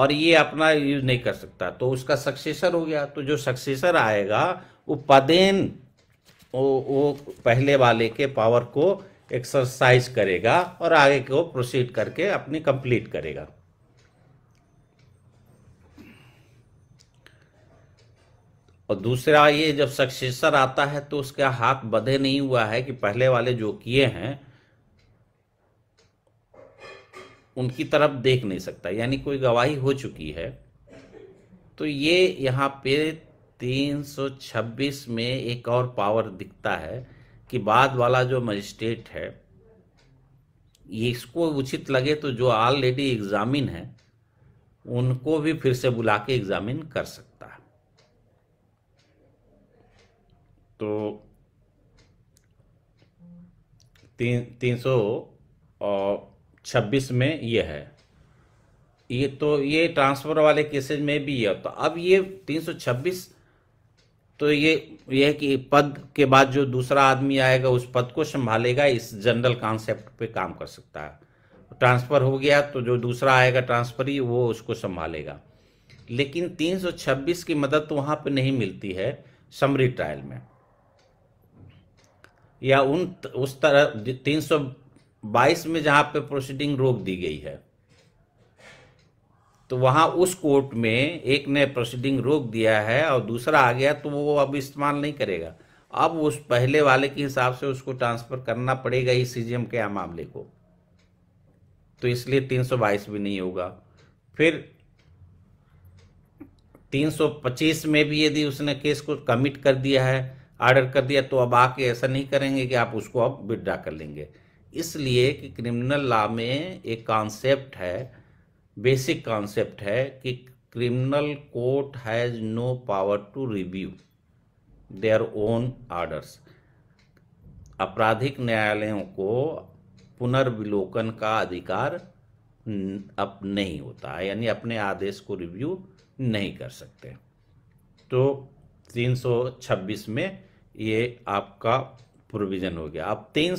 और ये अपना यूज नहीं कर सकता तो उसका सक्सेसर हो गया तो जो सक्सेसर आएगा वो पदेन वो वो पहले वाले के पावर को एक्सरसाइज करेगा और आगे को प्रोसीड करके अपनी कंप्लीट करेगा और दूसरा ये जब सक्सेसर आता है तो उसका हाथ बधे नहीं हुआ है कि पहले वाले जो किए हैं उनकी तरफ देख नहीं सकता यानी कोई गवाही हो चुकी है तो ये यहाँ पे 326 में एक और पावर दिखता है कि बाद वाला जो मजिस्ट्रेट है ये इसको उचित लगे तो जो ऑलरेडी एग्जामिन है उनको भी फिर से बुला के एग्जामिन कर सकता है तो तीन तीन सौ छब्बीस में ये है ये तो ये ट्रांसफ़र वाले केसेज में भी है तो अब ये तीन सौ छब्बीस तो ये ये है कि पद के बाद जो दूसरा आदमी आएगा उस पद को संभालेगा इस जनरल कॉन्सेप्ट पे काम कर सकता है ट्रांसफ़र हो गया तो जो दूसरा आएगा ट्रांसफ़र ही वो उसको संभालेगा लेकिन 326 की मदद तो वहाँ पे नहीं मिलती है समरी ट्रायल में या उन उस तरह तीन सौ बाईस में जहां पे प्रोसीडिंग रोक दी गई है तो वहां उस कोर्ट में एक ने प्रोसीडिंग रोक दिया है और दूसरा आ गया तो वो अब इस्तेमाल नहीं करेगा अब उस पहले वाले के हिसाब से उसको ट्रांसफर करना पड़ेगा ही सीजीएम के मामले को तो इसलिए तीन सौ बाईस भी नहीं होगा फिर तीन सौ पच्चीस में भी यदि उसने केस को कमिट कर दिया है ऑर्डर कर दिया तो अब आके ऐसा नहीं करेंगे कि आप उसको अब विड्रा कर लेंगे इसलिए कि क्रिमिनल लॉ में एक कॉन्सेप्ट है बेसिक कॉन्सेप्ट है कि criminal court has no power to review their own orders आपराधिक न्यायालयों को पुनर्विलोकन का अधिकार अब नहीं होता है यानी अपने आदेश को रिव्यू नहीं कर सकते तो 326 में ये आपका प्रोविजन हो गया अब तीन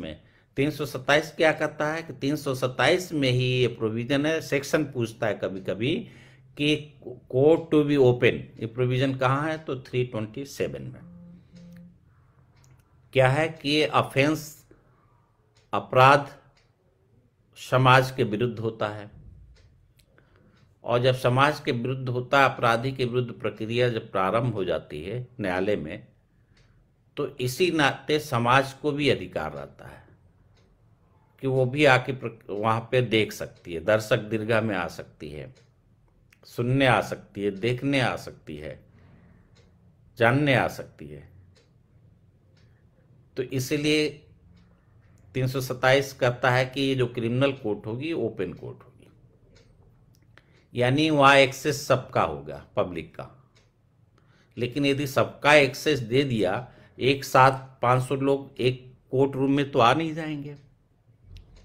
में तीन क्या कहता है कि तीन में ही ये प्रोविजन है सेक्शन पूछता है कभी कभी कि कोर्ट टू बी ओपन ये प्रोविजन कहाँ है तो 327 में क्या है कि अफेंस अपराध समाज के विरुद्ध होता है और जब समाज के विरुद्ध होता है अपराधी के विरुद्ध प्रक्रिया जब प्रारंभ हो जाती है न्यायालय में तो इसी नाते समाज को भी अधिकार रहता है कि वो भी आके वहाँ पे देख सकती है दर्शक दीर्घा में आ सकती है सुनने आ सकती है देखने आ सकती है जानने आ सकती है तो इसलिए तीन कहता है कि ये जो क्रिमिनल कोर्ट होगी ओपन कोर्ट होगी यानी वहाँ एक्सेस सबका होगा पब्लिक का लेकिन यदि सबका एक्सेस दे दिया एक साथ 500 लोग एक कोर्ट रूम में तो आ नहीं जाएंगे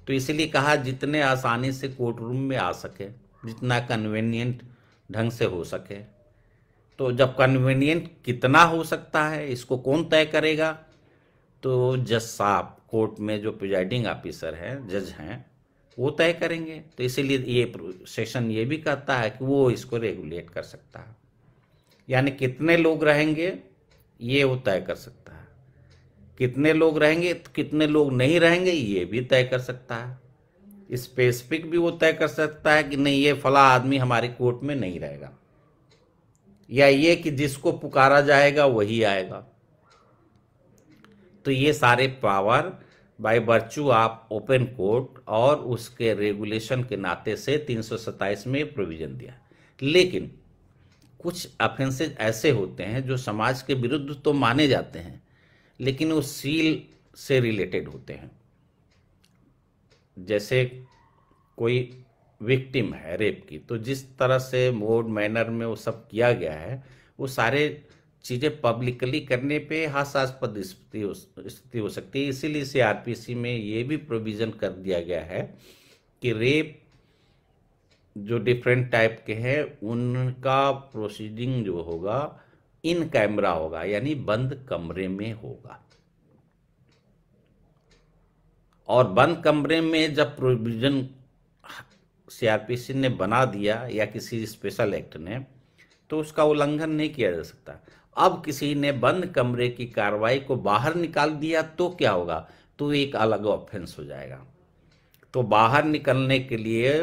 तो इसलिए कहा जितने आसानी से कोर्ट रूम में आ सके जितना कन्वीनियंट ढंग से हो सके तो जब कन्वीनियंट कितना हो सकता है इसको कौन तय करेगा तो जज साहब कोर्ट में जो प्रिजाइडिंग ऑफिसर हैं जज हैं वो तय करेंगे तो इसीलिए ये सेशन ये भी कहता है कि वो इसको रेगुलेट कर सकता है यानी कितने लोग रहेंगे ये वो तय कर सकता कितने लोग रहेंगे तो कितने लोग नहीं रहेंगे ये भी तय कर सकता है स्पेसिफिक भी वो तय कर सकता है कि नहीं ये फला आदमी हमारे कोर्ट में नहीं रहेगा या ये कि जिसको पुकारा जाएगा वही आएगा तो ये सारे पावर बाय वर्चू आप ओपन कोर्ट और उसके रेगुलेशन के नाते से तीन में प्रोविजन दिया लेकिन कुछ अफेंसेज ऐसे होते हैं जो समाज के विरुद्ध तो माने जाते हैं लेकिन वो सील से रिलेटेड होते हैं जैसे कोई विक्टिम है रेप की तो जिस तरह से मोड मैनर में वो सब किया गया है वो सारे चीज़ें पब्लिकली करने पे हास्यास्पद स्थिति हो स्थिति हो सकती है इसीलिए सीआरपीसी में ये भी प्रोविज़न कर दिया गया है कि रेप जो डिफरेंट टाइप के हैं उनका प्रोसीडिंग जो होगा इन कैमरा होगा यानी बंद कमरे में होगा और बंद कमरे में जब प्रोविजन सीआरपीसी ने बना दिया या किसी स्पेशल एक्ट ने तो उसका उल्लंघन नहीं किया जा सकता अब किसी ने बंद कमरे की कार्रवाई को बाहर निकाल दिया तो क्या होगा तो एक अलग ऑफेंस हो जाएगा तो बाहर निकलने के लिए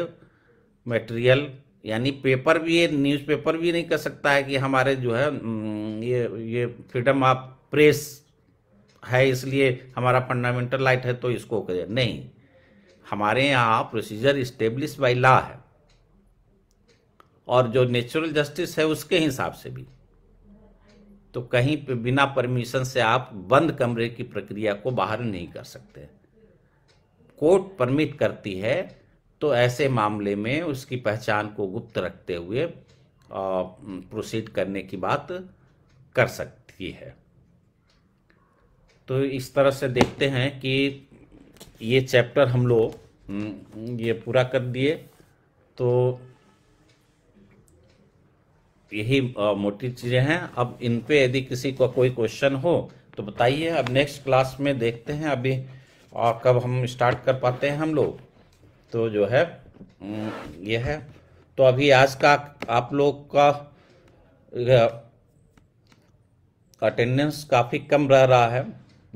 मटेरियल यानी पेपर भी ये न्यूज़पेपर भी नहीं कर सकता है कि हमारे जो है ये ये फ्रीडम ऑफ प्रेस है इसलिए हमारा फंडामेंटल राइट है तो इसको करें नहीं हमारे यहाँ प्रोसीजर इस्टेब्लिश बाई लॉ है और जो नेचुरल जस्टिस है उसके हिसाब से भी तो कहीं पे बिना परमिशन से आप बंद कमरे की प्रक्रिया को बाहर नहीं कर सकते कोर्ट परमिट करती है तो ऐसे मामले में उसकी पहचान को गुप्त रखते हुए प्रोसीड करने की बात कर सकती है तो इस तरह से देखते हैं कि ये चैप्टर हम लोग हम्म, ये पूरा कर दिए तो यही मोटी चीज़ें हैं अब इन पे यदि किसी का को कोई क्वेश्चन हो तो बताइए अब नेक्स्ट क्लास में देखते हैं अभी और कब हम स्टार्ट कर पाते हैं हम लोग तो जो है ये है तो अभी आज का आप लोग का अटेंडेंस काफ़ी कम रह रहा है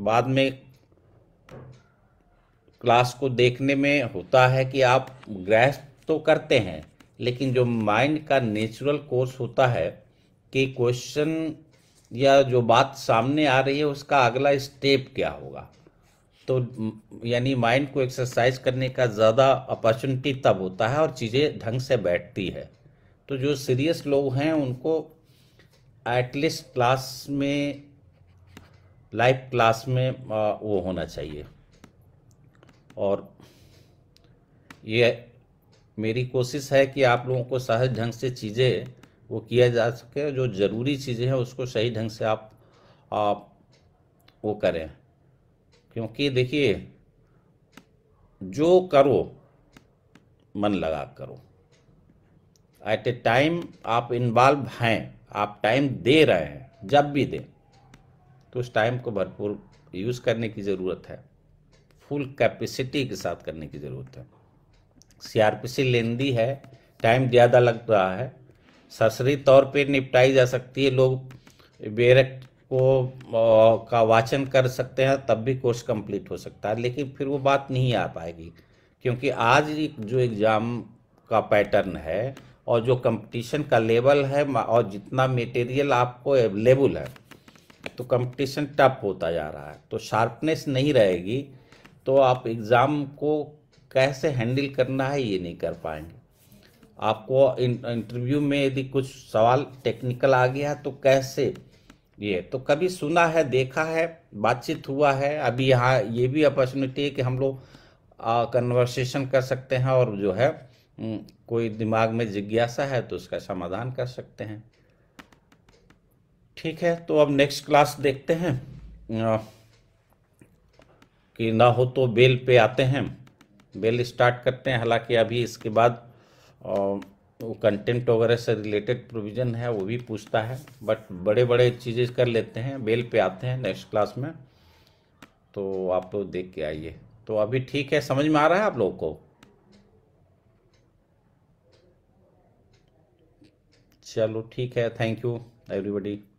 बाद में क्लास को देखने में होता है कि आप ग्रैस्प तो करते हैं लेकिन जो माइंड का नेचुरल कोर्स होता है कि क्वेश्चन या जो बात सामने आ रही है उसका अगला स्टेप क्या होगा तो यानी माइंड को एक्सरसाइज करने का ज़्यादा अपॉर्चुनिटी तब होता है और चीज़ें ढंग से बैठती है तो जो सीरियस लोग हैं उनको एटलीस्ट क्लास में लाइव क्लास में वो होना चाहिए और ये मेरी कोशिश है कि आप लोगों को सहज ढंग से चीज़ें वो किया जा सके जो ज़रूरी चीज़ें हैं उसको सही ढंग से आप, आप वो करें क्योंकि देखिए जो करो मन लगा करो एट ए टाइम आप इन्वॉल्व हैं आप टाइम दे रहे हैं जब भी दें तो उस टाइम को भरपूर यूज़ करने की ज़रूरत है फुल कैपेसिटी के साथ करने की ज़रूरत है सी आर पी सी लेंदी है टाइम ज़्यादा लग रहा है सरसरी तौर पे निपटाई जा सकती है लोग बेरक को आ, का वाचन कर सकते हैं तब भी कोर्स कंप्लीट हो सकता है लेकिन फिर वो बात नहीं आ पाएगी क्योंकि आज जो एग्ज़ाम का पैटर्न है और जो कंपटीशन का लेवल है और जितना मटेरियल आपको अवेलेबल है तो कंपटीशन टफ होता जा रहा है तो शार्पनेस नहीं रहेगी तो आप एग्ज़ाम को कैसे हैंडल करना है ये नहीं कर पाएंगे आपको इंटरव्यू में यदि कुछ सवाल टेक्निकल आ गया तो कैसे ये तो कभी सुना है देखा है बातचीत हुआ है अभी यहाँ ये भी अपॉर्चुनिटी है कि हम लोग कन्वर्सेशन कर सकते हैं और जो है कोई दिमाग में जिज्ञासा है तो उसका समाधान कर सकते हैं ठीक है तो अब नेक्स्ट क्लास देखते हैं कि ना हो तो बेल पे आते हैं बेल स्टार्ट करते हैं हालांकि अभी इसके बाद वो तो कंटेंट वगैरह से रिलेटेड प्रोविज़न है वो भी पूछता है बट बड़े बड़े चीज़ें कर लेते हैं बेल पे आते हैं नेक्स्ट क्लास में तो आप लोग देख के आइए तो अभी ठीक है समझ में आ रहा है आप लोगों को चलो ठीक है थैंक यू एवरीबडी